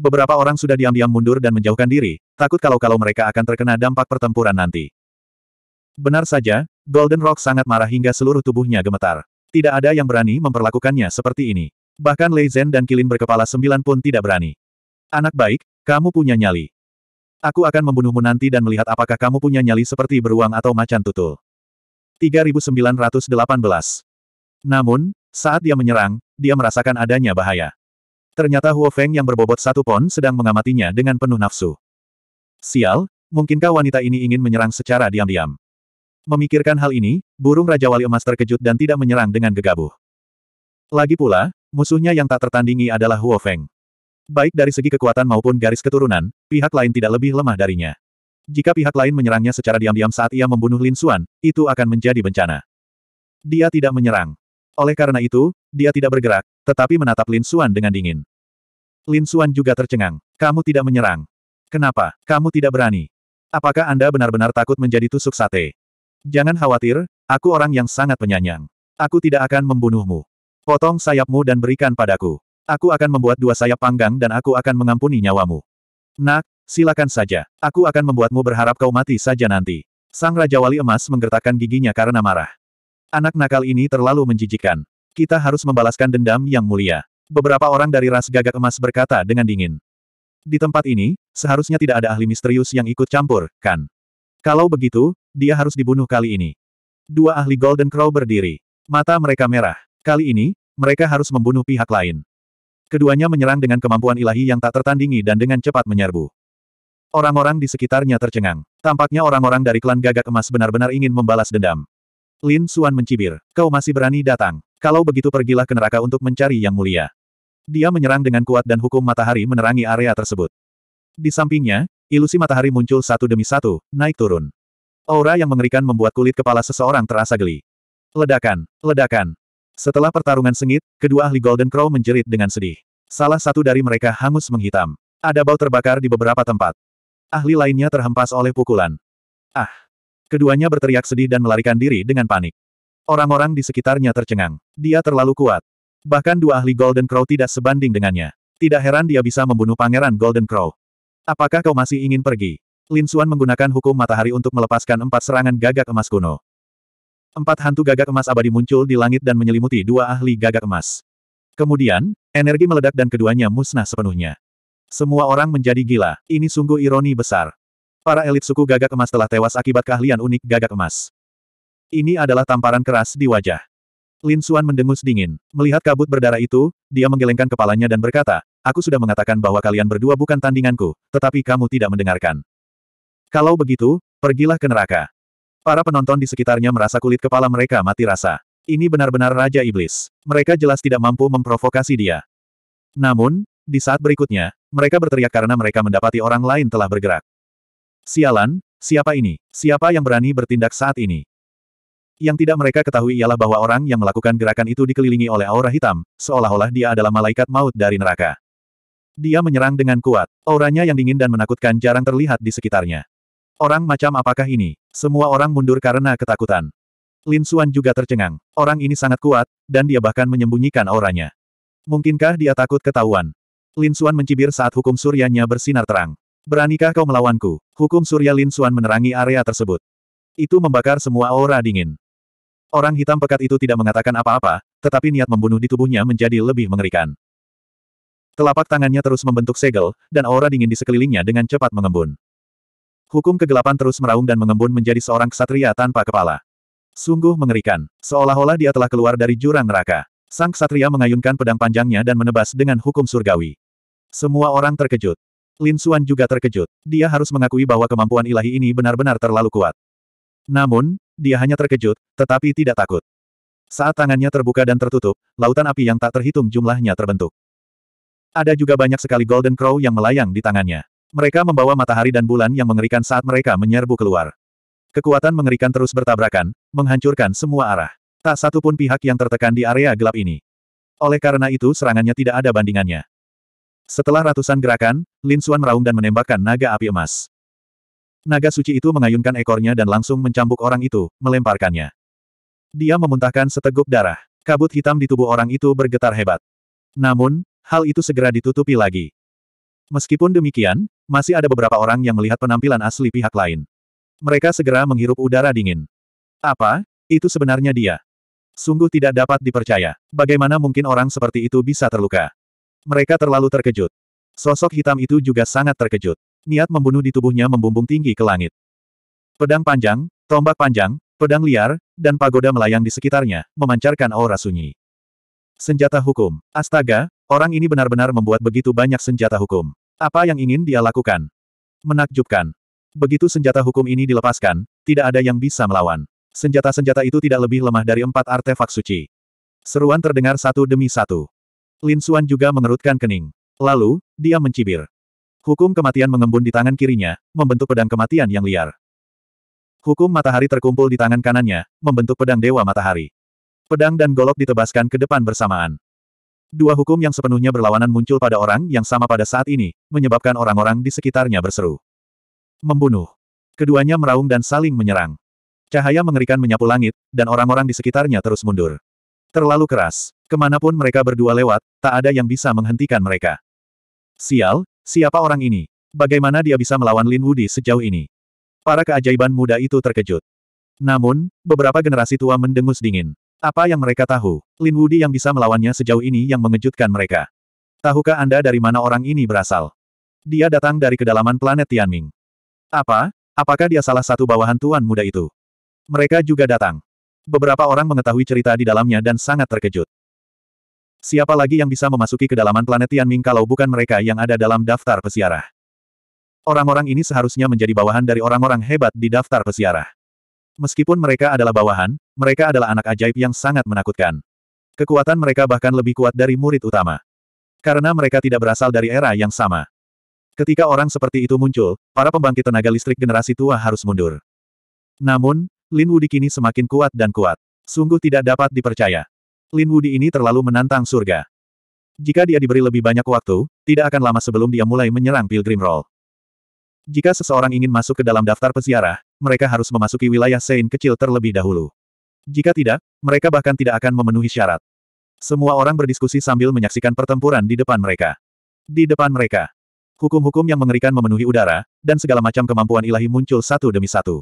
Beberapa orang sudah diam-diam mundur dan menjauhkan diri, takut kalau-kalau mereka akan terkena dampak pertempuran nanti. Benar saja, Golden Rock sangat marah hingga seluruh tubuhnya gemetar. Tidak ada yang berani memperlakukannya seperti ini. Bahkan Lei Zhen dan Kilin berkepala sembilan pun tidak berani. Anak baik, kamu punya nyali. Aku akan membunuhmu nanti dan melihat apakah kamu punya nyali seperti beruang atau macan tutul. 3918. Namun, saat dia menyerang, dia merasakan adanya bahaya. Ternyata Huo Feng yang berbobot satu pon sedang mengamatinya dengan penuh nafsu. Sial, mungkinkah wanita ini ingin menyerang secara diam-diam? Memikirkan hal ini, burung Raja Wali Emas terkejut dan tidak menyerang dengan gegabah. Lagi pula, musuhnya yang tak tertandingi adalah Huo Feng. Baik dari segi kekuatan maupun garis keturunan, pihak lain tidak lebih lemah darinya. Jika pihak lain menyerangnya secara diam-diam saat ia membunuh Lin Xuan, itu akan menjadi bencana. Dia tidak menyerang. Oleh karena itu, dia tidak bergerak, tetapi menatap Lin Xuan dengan dingin. Lin Xuan juga tercengang. Kamu tidak menyerang. Kenapa? Kamu tidak berani. Apakah Anda benar-benar takut menjadi tusuk sate? Jangan khawatir, aku orang yang sangat penyanyang. Aku tidak akan membunuhmu. Potong sayapmu dan berikan padaku. Aku akan membuat dua sayap panggang dan aku akan mengampuni nyawamu. Nak, Silakan saja, aku akan membuatmu berharap kau mati saja nanti. Sang Raja Wali Emas menggertakkan giginya karena marah. Anak nakal ini terlalu menjijikan. Kita harus membalaskan dendam yang mulia. Beberapa orang dari ras gagak emas berkata dengan dingin. Di tempat ini, seharusnya tidak ada ahli misterius yang ikut campur, kan? Kalau begitu, dia harus dibunuh kali ini. Dua ahli Golden Crow berdiri. Mata mereka merah. Kali ini, mereka harus membunuh pihak lain. Keduanya menyerang dengan kemampuan ilahi yang tak tertandingi dan dengan cepat menyerbu. Orang-orang di sekitarnya tercengang. Tampaknya orang-orang dari klan gagak emas benar-benar ingin membalas dendam. Lin Suan mencibir. Kau masih berani datang. Kalau begitu pergilah ke neraka untuk mencari yang mulia. Dia menyerang dengan kuat dan hukum matahari menerangi area tersebut. Di sampingnya, ilusi matahari muncul satu demi satu, naik turun. Aura yang mengerikan membuat kulit kepala seseorang terasa geli. Ledakan, ledakan. Setelah pertarungan sengit, kedua ahli Golden Crow menjerit dengan sedih. Salah satu dari mereka hangus menghitam. Ada bau terbakar di beberapa tempat. Ahli lainnya terhempas oleh pukulan. Ah! Keduanya berteriak sedih dan melarikan diri dengan panik. Orang-orang di sekitarnya tercengang. Dia terlalu kuat. Bahkan dua ahli Golden Crow tidak sebanding dengannya. Tidak heran dia bisa membunuh pangeran Golden Crow. Apakah kau masih ingin pergi? Lin Xuan menggunakan hukum matahari untuk melepaskan empat serangan gagak emas kuno. Empat hantu gagak emas abadi muncul di langit dan menyelimuti dua ahli gagak emas. Kemudian, energi meledak dan keduanya musnah sepenuhnya. Semua orang menjadi gila, ini sungguh ironi besar. Para elit suku gagak emas telah tewas akibat keahlian unik gagak emas. Ini adalah tamparan keras di wajah. Lin Xuan mendengus dingin. Melihat kabut berdarah itu, dia menggelengkan kepalanya dan berkata, Aku sudah mengatakan bahwa kalian berdua bukan tandinganku, tetapi kamu tidak mendengarkan. Kalau begitu, pergilah ke neraka. Para penonton di sekitarnya merasa kulit kepala mereka mati rasa. Ini benar-benar Raja Iblis. Mereka jelas tidak mampu memprovokasi dia. Namun, di saat berikutnya, mereka berteriak karena mereka mendapati orang lain telah bergerak. Sialan, siapa ini? Siapa yang berani bertindak saat ini? Yang tidak mereka ketahui ialah bahwa orang yang melakukan gerakan itu dikelilingi oleh aura hitam, seolah-olah dia adalah malaikat maut dari neraka. Dia menyerang dengan kuat. Auranya yang dingin dan menakutkan jarang terlihat di sekitarnya. Orang macam apakah ini? Semua orang mundur karena ketakutan. Lin Suan juga tercengang. Orang ini sangat kuat, dan dia bahkan menyembunyikan auranya. Mungkinkah dia takut ketahuan? Lin Suan mencibir saat hukum suryanya bersinar terang. Beranikah kau melawanku? Hukum surya Lin Suan menerangi area tersebut. Itu membakar semua aura dingin. Orang hitam pekat itu tidak mengatakan apa-apa, tetapi niat membunuh di tubuhnya menjadi lebih mengerikan. Telapak tangannya terus membentuk segel, dan aura dingin di sekelilingnya dengan cepat mengembun. Hukum kegelapan terus meraung dan mengembun menjadi seorang ksatria tanpa kepala. Sungguh mengerikan, seolah-olah dia telah keluar dari jurang neraka. Sang ksatria mengayunkan pedang panjangnya dan menebas dengan hukum surgawi. Semua orang terkejut. Lin Xuan juga terkejut. Dia harus mengakui bahwa kemampuan ilahi ini benar-benar terlalu kuat. Namun, dia hanya terkejut, tetapi tidak takut. Saat tangannya terbuka dan tertutup, lautan api yang tak terhitung jumlahnya terbentuk. Ada juga banyak sekali Golden Crow yang melayang di tangannya. Mereka membawa matahari dan bulan yang mengerikan saat mereka menyerbu keluar. Kekuatan mengerikan terus bertabrakan, menghancurkan semua arah. Tak satu pun pihak yang tertekan di area gelap ini. Oleh karena itu serangannya tidak ada bandingannya. Setelah ratusan gerakan, Lin Xuan meraung dan menembakkan naga api emas. Naga suci itu mengayunkan ekornya dan langsung mencambuk orang itu, melemparkannya. Dia memuntahkan seteguk darah. Kabut hitam di tubuh orang itu bergetar hebat. Namun, hal itu segera ditutupi lagi. Meskipun demikian, masih ada beberapa orang yang melihat penampilan asli pihak lain. Mereka segera menghirup udara dingin. Apa? Itu sebenarnya dia. Sungguh tidak dapat dipercaya. Bagaimana mungkin orang seperti itu bisa terluka? Mereka terlalu terkejut. Sosok hitam itu juga sangat terkejut. Niat membunuh di tubuhnya membumbung tinggi ke langit. Pedang panjang, tombak panjang, pedang liar, dan pagoda melayang di sekitarnya, memancarkan aura sunyi. Senjata hukum. Astaga, orang ini benar-benar membuat begitu banyak senjata hukum. Apa yang ingin dia lakukan? Menakjubkan. Begitu senjata hukum ini dilepaskan, tidak ada yang bisa melawan. Senjata-senjata itu tidak lebih lemah dari empat artefak suci. Seruan terdengar satu demi satu. Lin Xuan juga mengerutkan kening. Lalu, dia mencibir. Hukum kematian mengembun di tangan kirinya, membentuk pedang kematian yang liar. Hukum matahari terkumpul di tangan kanannya, membentuk pedang dewa matahari. Pedang dan golok ditebaskan ke depan bersamaan. Dua hukum yang sepenuhnya berlawanan muncul pada orang yang sama pada saat ini, menyebabkan orang-orang di sekitarnya berseru. Membunuh. Keduanya meraung dan saling menyerang. Cahaya mengerikan menyapu langit, dan orang-orang di sekitarnya terus mundur. Terlalu keras. Kemanapun mereka berdua lewat, tak ada yang bisa menghentikan mereka. Sial, siapa orang ini? Bagaimana dia bisa melawan Lin Wudi sejauh ini? Para keajaiban muda itu terkejut. Namun, beberapa generasi tua mendengus dingin. Apa yang mereka tahu? Lin Wudi yang bisa melawannya sejauh ini yang mengejutkan mereka. Tahukah Anda dari mana orang ini berasal? Dia datang dari kedalaman planet Tianming. Apa? Apakah dia salah satu bawahan tuan muda itu? Mereka juga datang. Beberapa orang mengetahui cerita di dalamnya dan sangat terkejut. Siapa lagi yang bisa memasuki kedalaman planet Tianming kalau bukan mereka yang ada dalam daftar pesiarah? Orang-orang ini seharusnya menjadi bawahan dari orang-orang hebat di daftar pesiarah. Meskipun mereka adalah bawahan, mereka adalah anak ajaib yang sangat menakutkan. Kekuatan mereka bahkan lebih kuat dari murid utama. Karena mereka tidak berasal dari era yang sama. Ketika orang seperti itu muncul, para pembangkit tenaga listrik generasi tua harus mundur. Namun, Lin Wudi kini semakin kuat dan kuat. Sungguh tidak dapat dipercaya. Lin Wudi ini terlalu menantang surga. Jika dia diberi lebih banyak waktu, tidak akan lama sebelum dia mulai menyerang Pilgrim Roll. Jika seseorang ingin masuk ke dalam daftar peziarah, mereka harus memasuki wilayah Sein kecil terlebih dahulu. Jika tidak, mereka bahkan tidak akan memenuhi syarat. Semua orang berdiskusi sambil menyaksikan pertempuran di depan mereka. Di depan mereka, hukum-hukum yang mengerikan memenuhi udara, dan segala macam kemampuan ilahi muncul satu demi satu.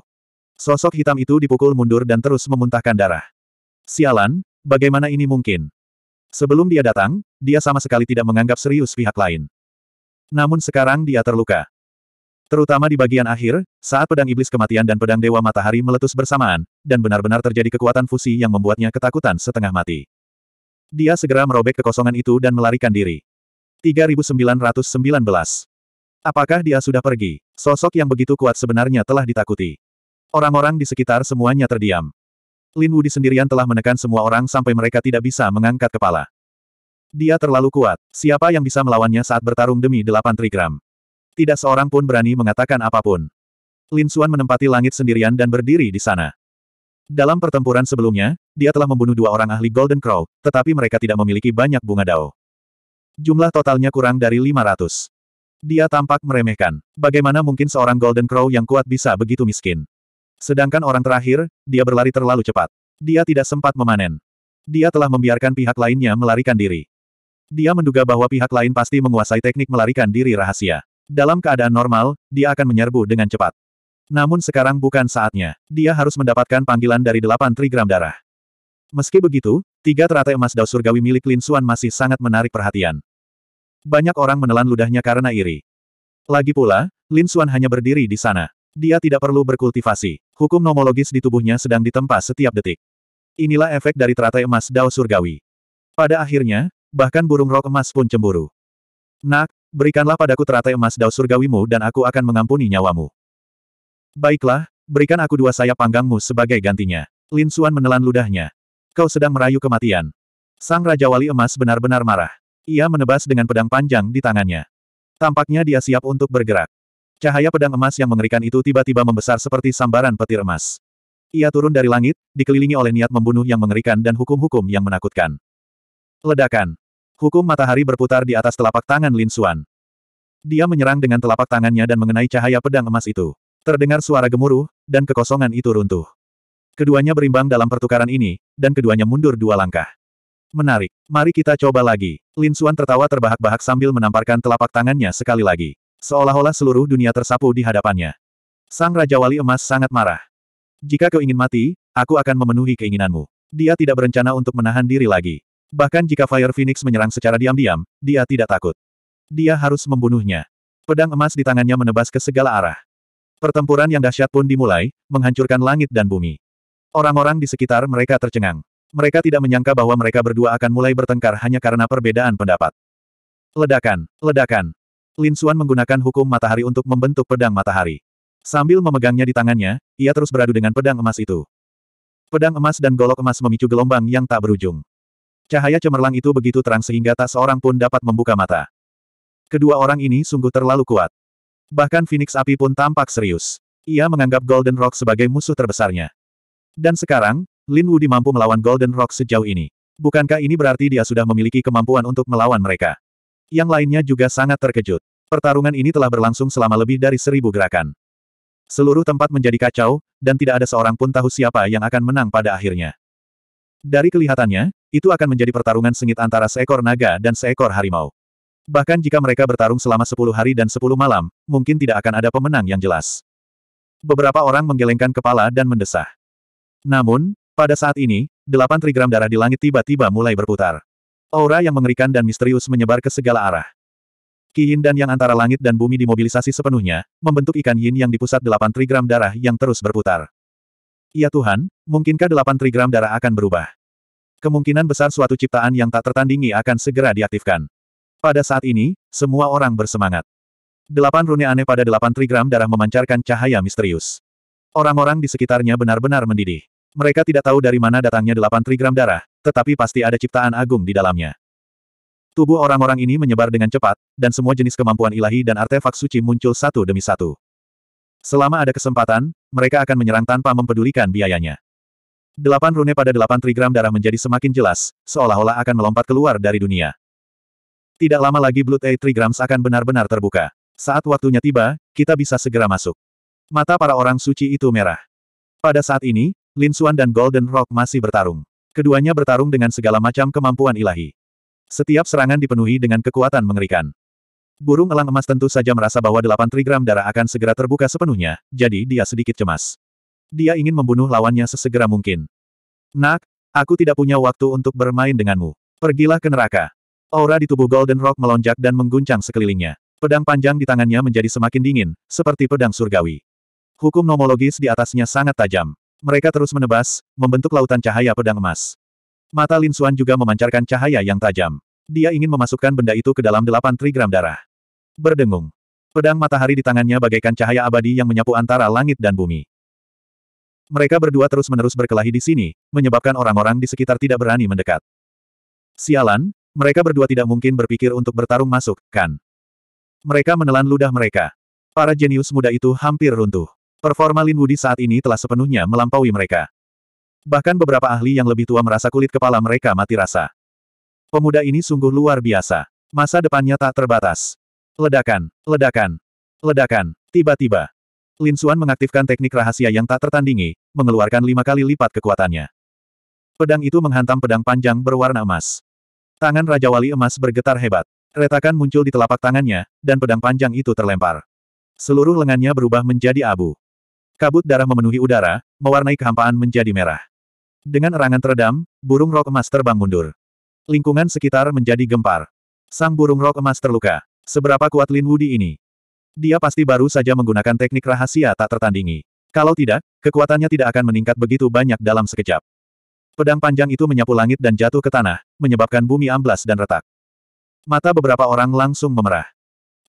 Sosok hitam itu dipukul mundur dan terus memuntahkan darah. Sialan, bagaimana ini mungkin? Sebelum dia datang, dia sama sekali tidak menganggap serius pihak lain. Namun sekarang dia terluka. Terutama di bagian akhir, saat pedang iblis kematian dan pedang dewa matahari meletus bersamaan, dan benar-benar terjadi kekuatan fusi yang membuatnya ketakutan setengah mati. Dia segera merobek kekosongan itu dan melarikan diri. 3919. Apakah dia sudah pergi? Sosok yang begitu kuat sebenarnya telah ditakuti. Orang-orang di sekitar semuanya terdiam. Lin Wudi sendirian telah menekan semua orang sampai mereka tidak bisa mengangkat kepala. Dia terlalu kuat. Siapa yang bisa melawannya saat bertarung demi delapan trigram? Tidak seorang pun berani mengatakan apapun. Lin Xuan menempati langit sendirian dan berdiri di sana. Dalam pertempuran sebelumnya, dia telah membunuh dua orang ahli Golden Crow, tetapi mereka tidak memiliki banyak bunga dao. Jumlah totalnya kurang dari 500. Dia tampak meremehkan. Bagaimana mungkin seorang Golden Crow yang kuat bisa begitu miskin? Sedangkan orang terakhir, dia berlari terlalu cepat. Dia tidak sempat memanen. Dia telah membiarkan pihak lainnya melarikan diri. Dia menduga bahwa pihak lain pasti menguasai teknik melarikan diri rahasia. Dalam keadaan normal, dia akan menyerbu dengan cepat. Namun sekarang bukan saatnya. Dia harus mendapatkan panggilan dari delapan trigram darah. Meski begitu, tiga teratai emas dao surgawi milik Lin Xuan masih sangat menarik perhatian. Banyak orang menelan ludahnya karena iri. Lagi pula, Lin Xuan hanya berdiri di sana. Dia tidak perlu berkultivasi. Hukum nomologis di tubuhnya sedang ditempa setiap detik. Inilah efek dari teratai emas Dao Surgawi. Pada akhirnya, bahkan burung rok emas pun cemburu. Nak, berikanlah padaku teratai emas Dao Surgawimu dan aku akan mengampuni nyawamu. Baiklah, berikan aku dua sayap panggangmu sebagai gantinya. Lin Suan menelan ludahnya. Kau sedang merayu kematian. Sang Raja Wali Emas benar-benar marah. Ia menebas dengan pedang panjang di tangannya. Tampaknya dia siap untuk bergerak. Cahaya pedang emas yang mengerikan itu tiba-tiba membesar seperti sambaran petir emas. Ia turun dari langit, dikelilingi oleh niat membunuh yang mengerikan dan hukum-hukum yang menakutkan. Ledakan. Hukum matahari berputar di atas telapak tangan Lin Xuan. Dia menyerang dengan telapak tangannya dan mengenai cahaya pedang emas itu. Terdengar suara gemuruh, dan kekosongan itu runtuh. Keduanya berimbang dalam pertukaran ini, dan keduanya mundur dua langkah. Menarik. Mari kita coba lagi. Lin Xuan tertawa terbahak-bahak sambil menamparkan telapak tangannya sekali lagi. Seolah-olah seluruh dunia tersapu di hadapannya. Sang Raja Wali Emas sangat marah. Jika kau ingin mati, aku akan memenuhi keinginanmu. Dia tidak berencana untuk menahan diri lagi. Bahkan jika Fire Phoenix menyerang secara diam-diam, dia tidak takut. Dia harus membunuhnya. Pedang emas di tangannya menebas ke segala arah. Pertempuran yang dahsyat pun dimulai, menghancurkan langit dan bumi. Orang-orang di sekitar mereka tercengang. Mereka tidak menyangka bahwa mereka berdua akan mulai bertengkar hanya karena perbedaan pendapat. Ledakan, ledakan, Lin Xuan menggunakan hukum matahari untuk membentuk pedang matahari. Sambil memegangnya di tangannya, ia terus beradu dengan pedang emas itu. Pedang emas dan golok emas memicu gelombang yang tak berujung. Cahaya cemerlang itu begitu terang sehingga tak seorang pun dapat membuka mata. Kedua orang ini sungguh terlalu kuat. Bahkan Phoenix Api pun tampak serius. Ia menganggap Golden Rock sebagai musuh terbesarnya. Dan sekarang, Lin Wu mampu melawan Golden Rock sejauh ini. Bukankah ini berarti dia sudah memiliki kemampuan untuk melawan mereka? Yang lainnya juga sangat terkejut. Pertarungan ini telah berlangsung selama lebih dari seribu gerakan. Seluruh tempat menjadi kacau, dan tidak ada seorang pun tahu siapa yang akan menang pada akhirnya. Dari kelihatannya, itu akan menjadi pertarungan sengit antara seekor naga dan seekor harimau. Bahkan jika mereka bertarung selama sepuluh hari dan sepuluh malam, mungkin tidak akan ada pemenang yang jelas. Beberapa orang menggelengkan kepala dan mendesah. Namun, pada saat ini, delapan trigram darah di langit tiba-tiba mulai berputar. Aura yang mengerikan dan misterius menyebar ke segala arah. Qi dan yang antara langit dan bumi dimobilisasi sepenuhnya, membentuk ikan Yin yang dipusat delapan trigram darah yang terus berputar. Ya Tuhan, mungkinkah delapan trigram darah akan berubah? Kemungkinan besar suatu ciptaan yang tak tertandingi akan segera diaktifkan. Pada saat ini, semua orang bersemangat. Delapan rune aneh pada delapan trigram darah memancarkan cahaya misterius. Orang-orang di sekitarnya benar-benar mendidih. Mereka tidak tahu dari mana datangnya delapan trigram darah, tetapi pasti ada ciptaan agung di dalamnya. Tubuh orang-orang ini menyebar dengan cepat, dan semua jenis kemampuan ilahi dan artefak suci muncul satu demi satu. Selama ada kesempatan, mereka akan menyerang tanpa mempedulikan biayanya. Delapan rune pada delapan trigram darah menjadi semakin jelas, seolah-olah akan melompat keluar dari dunia. Tidak lama lagi Blood Eye Trigrams akan benar-benar terbuka. Saat waktunya tiba, kita bisa segera masuk. Mata para orang suci itu merah. Pada saat ini, Lin Xuan dan Golden Rock masih bertarung. Keduanya bertarung dengan segala macam kemampuan ilahi. Setiap serangan dipenuhi dengan kekuatan mengerikan. Burung elang emas tentu saja merasa bahwa delapan trigram darah akan segera terbuka sepenuhnya, jadi dia sedikit cemas. Dia ingin membunuh lawannya sesegera mungkin. Nak, aku tidak punya waktu untuk bermain denganmu. Pergilah ke neraka. Aura di tubuh Golden Rock melonjak dan mengguncang sekelilingnya. Pedang panjang di tangannya menjadi semakin dingin, seperti pedang surgawi. Hukum nomologis di atasnya sangat tajam. Mereka terus menebas, membentuk lautan cahaya pedang emas. Mata Lin Xuan juga memancarkan cahaya yang tajam. Dia ingin memasukkan benda itu ke dalam delapan trigram darah. Berdengung. Pedang matahari di tangannya bagaikan cahaya abadi yang menyapu antara langit dan bumi. Mereka berdua terus-menerus berkelahi di sini, menyebabkan orang-orang di sekitar tidak berani mendekat. Sialan, mereka berdua tidak mungkin berpikir untuk bertarung masuk, kan? Mereka menelan ludah mereka. Para jenius muda itu hampir runtuh. Performa Lin Wudi saat ini telah sepenuhnya melampaui mereka. Bahkan beberapa ahli yang lebih tua merasa kulit kepala mereka mati rasa. Pemuda ini sungguh luar biasa. Masa depannya tak terbatas. Ledakan, ledakan, ledakan, tiba-tiba. Lin Xuan mengaktifkan teknik rahasia yang tak tertandingi, mengeluarkan lima kali lipat kekuatannya. Pedang itu menghantam pedang panjang berwarna emas. Tangan Raja Wali emas bergetar hebat. Retakan muncul di telapak tangannya, dan pedang panjang itu terlempar. Seluruh lengannya berubah menjadi abu. Kabut darah memenuhi udara, mewarnai kehampaan menjadi merah. Dengan erangan teredam, burung rok emas terbang mundur. Lingkungan sekitar menjadi gempar. Sang burung rok emas terluka. Seberapa kuat Lin Wudi ini? Dia pasti baru saja menggunakan teknik rahasia tak tertandingi. Kalau tidak, kekuatannya tidak akan meningkat begitu banyak dalam sekejap. Pedang panjang itu menyapu langit dan jatuh ke tanah, menyebabkan bumi amblas dan retak. Mata beberapa orang langsung memerah.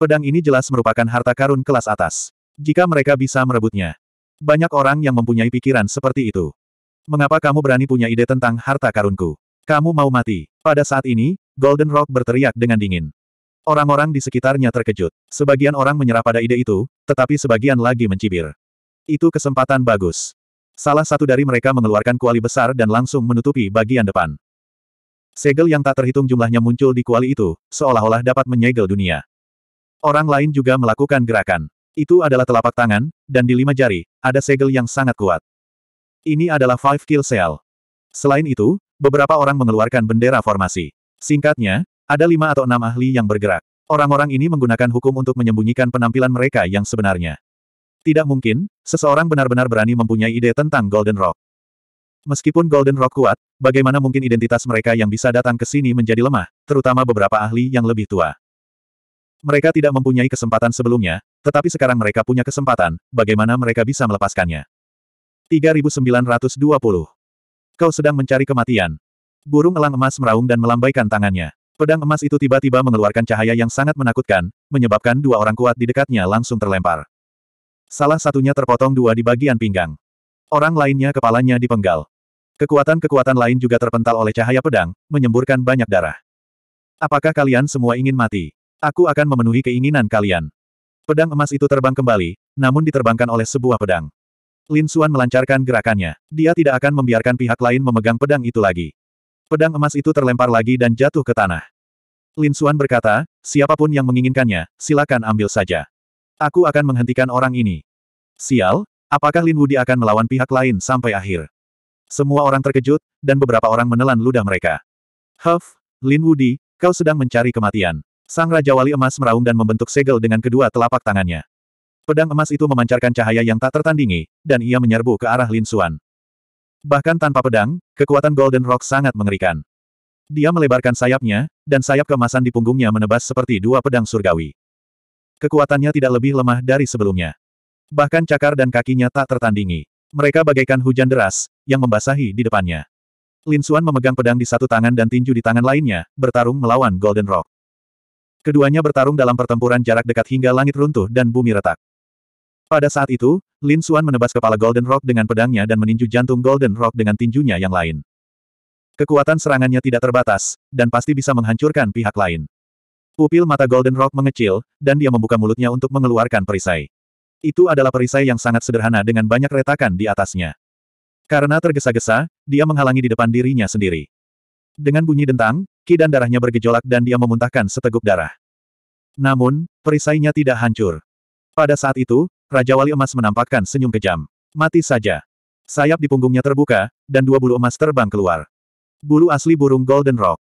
Pedang ini jelas merupakan harta karun kelas atas. Jika mereka bisa merebutnya, banyak orang yang mempunyai pikiran seperti itu. Mengapa kamu berani punya ide tentang harta karunku? Kamu mau mati. Pada saat ini, Golden Rock berteriak dengan dingin. Orang-orang di sekitarnya terkejut. Sebagian orang menyerah pada ide itu, tetapi sebagian lagi mencibir. Itu kesempatan bagus. Salah satu dari mereka mengeluarkan kuali besar dan langsung menutupi bagian depan. Segel yang tak terhitung jumlahnya muncul di kuali itu, seolah-olah dapat menyegel dunia. Orang lain juga melakukan gerakan. Itu adalah telapak tangan, dan di lima jari, ada segel yang sangat kuat. Ini adalah Five Kill Seal. Selain itu, beberapa orang mengeluarkan bendera formasi. Singkatnya, ada lima atau enam ahli yang bergerak. Orang-orang ini menggunakan hukum untuk menyembunyikan penampilan mereka yang sebenarnya. Tidak mungkin, seseorang benar-benar berani mempunyai ide tentang Golden Rock. Meskipun Golden Rock kuat, bagaimana mungkin identitas mereka yang bisa datang ke sini menjadi lemah, terutama beberapa ahli yang lebih tua. Mereka tidak mempunyai kesempatan sebelumnya, tetapi sekarang mereka punya kesempatan, bagaimana mereka bisa melepaskannya. 3920. Kau sedang mencari kematian. Burung elang emas meraung dan melambaikan tangannya. Pedang emas itu tiba-tiba mengeluarkan cahaya yang sangat menakutkan, menyebabkan dua orang kuat di dekatnya langsung terlempar. Salah satunya terpotong dua di bagian pinggang. Orang lainnya kepalanya dipenggal. Kekuatan-kekuatan lain juga terpental oleh cahaya pedang, menyemburkan banyak darah. Apakah kalian semua ingin mati? Aku akan memenuhi keinginan kalian. Pedang emas itu terbang kembali, namun diterbangkan oleh sebuah pedang. Lin Xuan melancarkan gerakannya. Dia tidak akan membiarkan pihak lain memegang pedang itu lagi. Pedang emas itu terlempar lagi dan jatuh ke tanah. Lin Xuan berkata, siapapun yang menginginkannya, silakan ambil saja. Aku akan menghentikan orang ini. Sial, apakah Lin Wudi akan melawan pihak lain sampai akhir? Semua orang terkejut, dan beberapa orang menelan ludah mereka. Huff, Lin Wudi, kau sedang mencari kematian. Sang Raja Wali Emas meraung dan membentuk segel dengan kedua telapak tangannya. Pedang emas itu memancarkan cahaya yang tak tertandingi, dan ia menyerbu ke arah Lin Xuan. Bahkan tanpa pedang, kekuatan Golden Rock sangat mengerikan. Dia melebarkan sayapnya, dan sayap kemasan di punggungnya menebas seperti dua pedang surgawi. Kekuatannya tidak lebih lemah dari sebelumnya. Bahkan cakar dan kakinya tak tertandingi. Mereka bagaikan hujan deras, yang membasahi di depannya. Lin Xuan memegang pedang di satu tangan dan tinju di tangan lainnya, bertarung melawan Golden Rock. Keduanya bertarung dalam pertempuran jarak dekat hingga langit runtuh dan bumi retak. Pada saat itu, Lin Xuan menebas kepala Golden Rock dengan pedangnya dan meninju jantung Golden Rock dengan tinjunya yang lain. Kekuatan serangannya tidak terbatas, dan pasti bisa menghancurkan pihak lain. Pupil mata Golden Rock mengecil, dan dia membuka mulutnya untuk mengeluarkan perisai. Itu adalah perisai yang sangat sederhana dengan banyak retakan di atasnya. Karena tergesa-gesa, dia menghalangi di depan dirinya sendiri. Dengan bunyi dentang, ki dan darahnya bergejolak dan dia memuntahkan seteguk darah. Namun, perisainya tidak hancur. Pada saat itu, Raja Wali Emas menampakkan senyum kejam. Mati saja. Sayap di punggungnya terbuka, dan dua bulu emas terbang keluar. Bulu asli burung Golden Rock.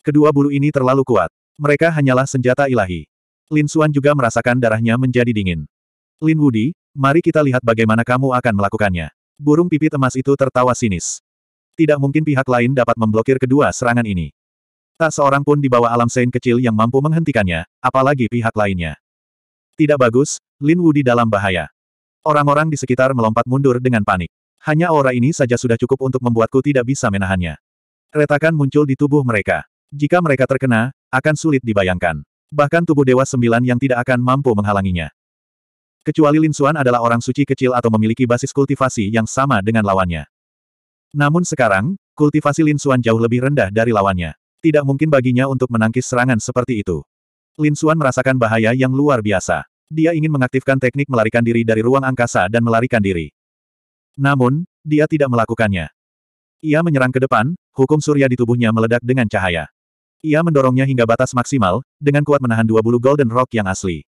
Kedua bulu ini terlalu kuat. Mereka hanyalah senjata ilahi. Lin Suan juga merasakan darahnya menjadi dingin. Lin Wudi, mari kita lihat bagaimana kamu akan melakukannya. Burung pipit emas itu tertawa sinis. Tidak mungkin pihak lain dapat memblokir kedua serangan ini. Tak seorang pun di bawah alam sein kecil yang mampu menghentikannya, apalagi pihak lainnya. Tidak bagus, Lin Wu di dalam bahaya. Orang-orang di sekitar melompat mundur dengan panik. Hanya aura ini saja sudah cukup untuk membuatku tidak bisa menahannya. Retakan muncul di tubuh mereka. Jika mereka terkena, akan sulit dibayangkan. Bahkan tubuh Dewa Sembilan yang tidak akan mampu menghalanginya. Kecuali Lin Xuan adalah orang suci kecil atau memiliki basis kultivasi yang sama dengan lawannya. Namun sekarang, kultivasi Lin Xuan jauh lebih rendah dari lawannya. Tidak mungkin baginya untuk menangkis serangan seperti itu. Lin Xuan merasakan bahaya yang luar biasa. Dia ingin mengaktifkan teknik melarikan diri dari ruang angkasa dan melarikan diri. Namun, dia tidak melakukannya. Ia menyerang ke depan, hukum surya di tubuhnya meledak dengan cahaya. Ia mendorongnya hingga batas maksimal, dengan kuat menahan dua bulu Golden Rock yang asli.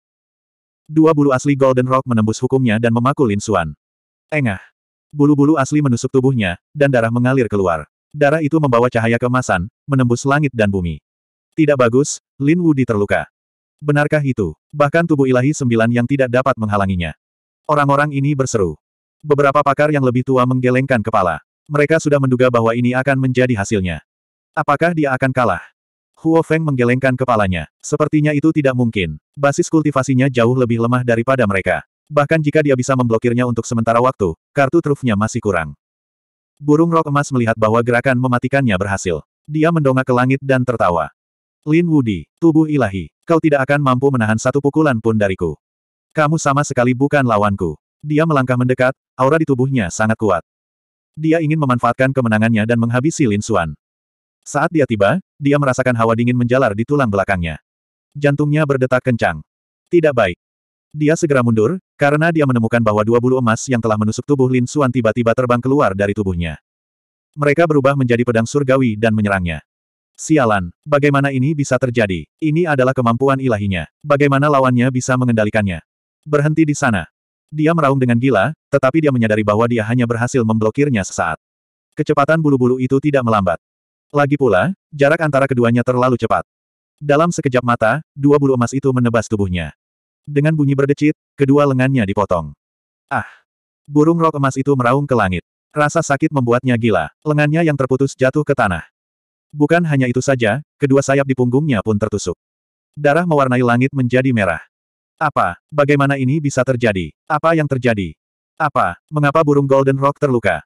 Dua bulu asli Golden Rock menembus hukumnya dan memakul Lin Xuan. Engah. Bulu-bulu asli menusuk tubuhnya, dan darah mengalir keluar. Darah itu membawa cahaya kemasan, menembus langit dan bumi. Tidak bagus, Lin Wu diterluka. Benarkah itu? Bahkan tubuh ilahi sembilan yang tidak dapat menghalanginya. Orang-orang ini berseru. Beberapa pakar yang lebih tua menggelengkan kepala. Mereka sudah menduga bahwa ini akan menjadi hasilnya. Apakah dia akan kalah? Huo Feng menggelengkan kepalanya. Sepertinya itu tidak mungkin. Basis kultivasinya jauh lebih lemah daripada mereka. Bahkan jika dia bisa memblokirnya untuk sementara waktu, kartu trufnya masih kurang. Burung rok emas melihat bahwa gerakan mematikannya berhasil. Dia mendongak ke langit dan tertawa. Lin Wudi, tubuh ilahi, kau tidak akan mampu menahan satu pukulan pun dariku. Kamu sama sekali bukan lawanku. Dia melangkah mendekat, aura di tubuhnya sangat kuat. Dia ingin memanfaatkan kemenangannya dan menghabisi Lin Xuan. Saat dia tiba, dia merasakan hawa dingin menjalar di tulang belakangnya. Jantungnya berdetak kencang. Tidak baik. Dia segera mundur, karena dia menemukan bahwa dua bulu emas yang telah menusuk tubuh Lin Suan tiba-tiba terbang keluar dari tubuhnya. Mereka berubah menjadi pedang surgawi dan menyerangnya. Sialan, bagaimana ini bisa terjadi? Ini adalah kemampuan ilahinya. Bagaimana lawannya bisa mengendalikannya? Berhenti di sana. Dia meraung dengan gila, tetapi dia menyadari bahwa dia hanya berhasil memblokirnya sesaat. Kecepatan bulu-bulu itu tidak melambat. Lagi pula, jarak antara keduanya terlalu cepat. Dalam sekejap mata, dua bulu emas itu menebas tubuhnya. Dengan bunyi berdecit, kedua lengannya dipotong. Ah! Burung rok emas itu meraung ke langit. Rasa sakit membuatnya gila, lengannya yang terputus jatuh ke tanah. Bukan hanya itu saja, kedua sayap di punggungnya pun tertusuk. Darah mewarnai langit menjadi merah. Apa? Bagaimana ini bisa terjadi? Apa yang terjadi? Apa? Mengapa burung Golden Rock terluka?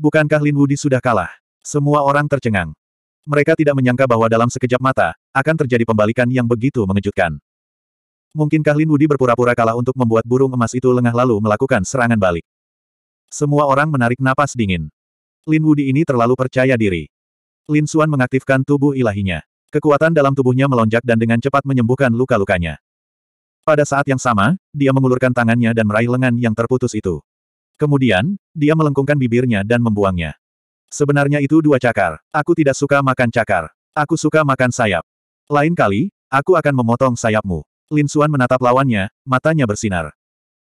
Bukankah Lin Wudi sudah kalah? Semua orang tercengang. Mereka tidak menyangka bahwa dalam sekejap mata, akan terjadi pembalikan yang begitu mengejutkan. Mungkinkah Lin Wudi berpura-pura kalah untuk membuat burung emas itu lengah lalu melakukan serangan balik? Semua orang menarik napas dingin. Lin Wudi ini terlalu percaya diri. Lin Xuan mengaktifkan tubuh ilahinya. Kekuatan dalam tubuhnya melonjak dan dengan cepat menyembuhkan luka-lukanya. Pada saat yang sama, dia mengulurkan tangannya dan meraih lengan yang terputus itu. Kemudian, dia melengkungkan bibirnya dan membuangnya. Sebenarnya itu dua cakar. Aku tidak suka makan cakar. Aku suka makan sayap. Lain kali, aku akan memotong sayapmu. Lin Xuan menatap lawannya, matanya bersinar.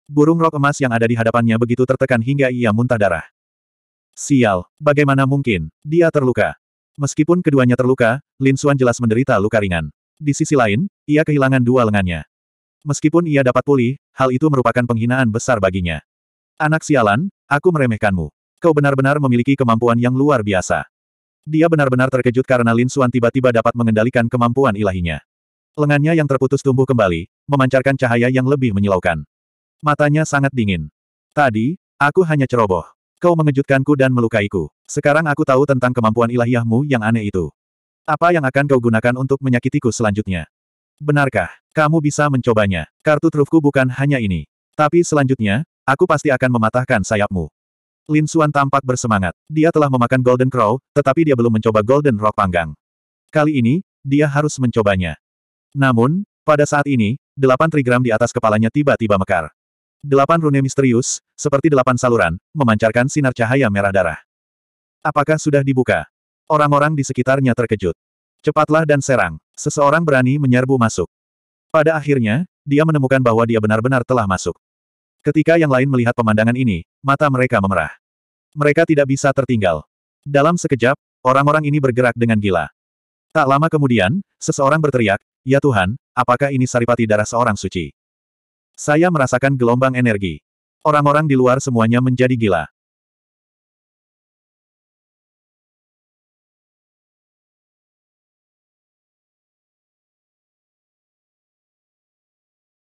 Burung rok emas yang ada di hadapannya begitu tertekan hingga ia muntah darah. Sial, bagaimana mungkin, dia terluka. Meskipun keduanya terluka, Lin Xuan jelas menderita luka ringan. Di sisi lain, ia kehilangan dua lengannya. Meskipun ia dapat pulih, hal itu merupakan penghinaan besar baginya. Anak sialan, aku meremehkanmu. Kau benar-benar memiliki kemampuan yang luar biasa. Dia benar-benar terkejut karena Lin Xuan tiba-tiba dapat mengendalikan kemampuan ilahinya. Lengannya yang terputus tumbuh kembali, memancarkan cahaya yang lebih menyilaukan. Matanya sangat dingin. Tadi, aku hanya ceroboh. Kau mengejutkanku dan melukaiku. Sekarang aku tahu tentang kemampuan ilahiyahmu yang aneh itu. Apa yang akan kau gunakan untuk menyakitiku selanjutnya? Benarkah, kamu bisa mencobanya? Kartu trufku bukan hanya ini. Tapi selanjutnya, aku pasti akan mematahkan sayapmu. Lin Xuan tampak bersemangat. Dia telah memakan Golden Crow, tetapi dia belum mencoba Golden Rock Panggang. Kali ini, dia harus mencobanya. Namun, pada saat ini, delapan trigram di atas kepalanya tiba-tiba mekar. Delapan rune misterius, seperti delapan saluran, memancarkan sinar cahaya merah darah. Apakah sudah dibuka? Orang-orang di sekitarnya terkejut. Cepatlah dan serang. Seseorang berani menyerbu masuk. Pada akhirnya, dia menemukan bahwa dia benar-benar telah masuk. Ketika yang lain melihat pemandangan ini, mata mereka memerah. Mereka tidak bisa tertinggal. Dalam sekejap, orang-orang ini bergerak dengan gila. Tak lama kemudian, seseorang berteriak, Ya Tuhan, apakah ini saripati darah seorang suci? Saya merasakan gelombang energi. Orang-orang di luar semuanya menjadi gila.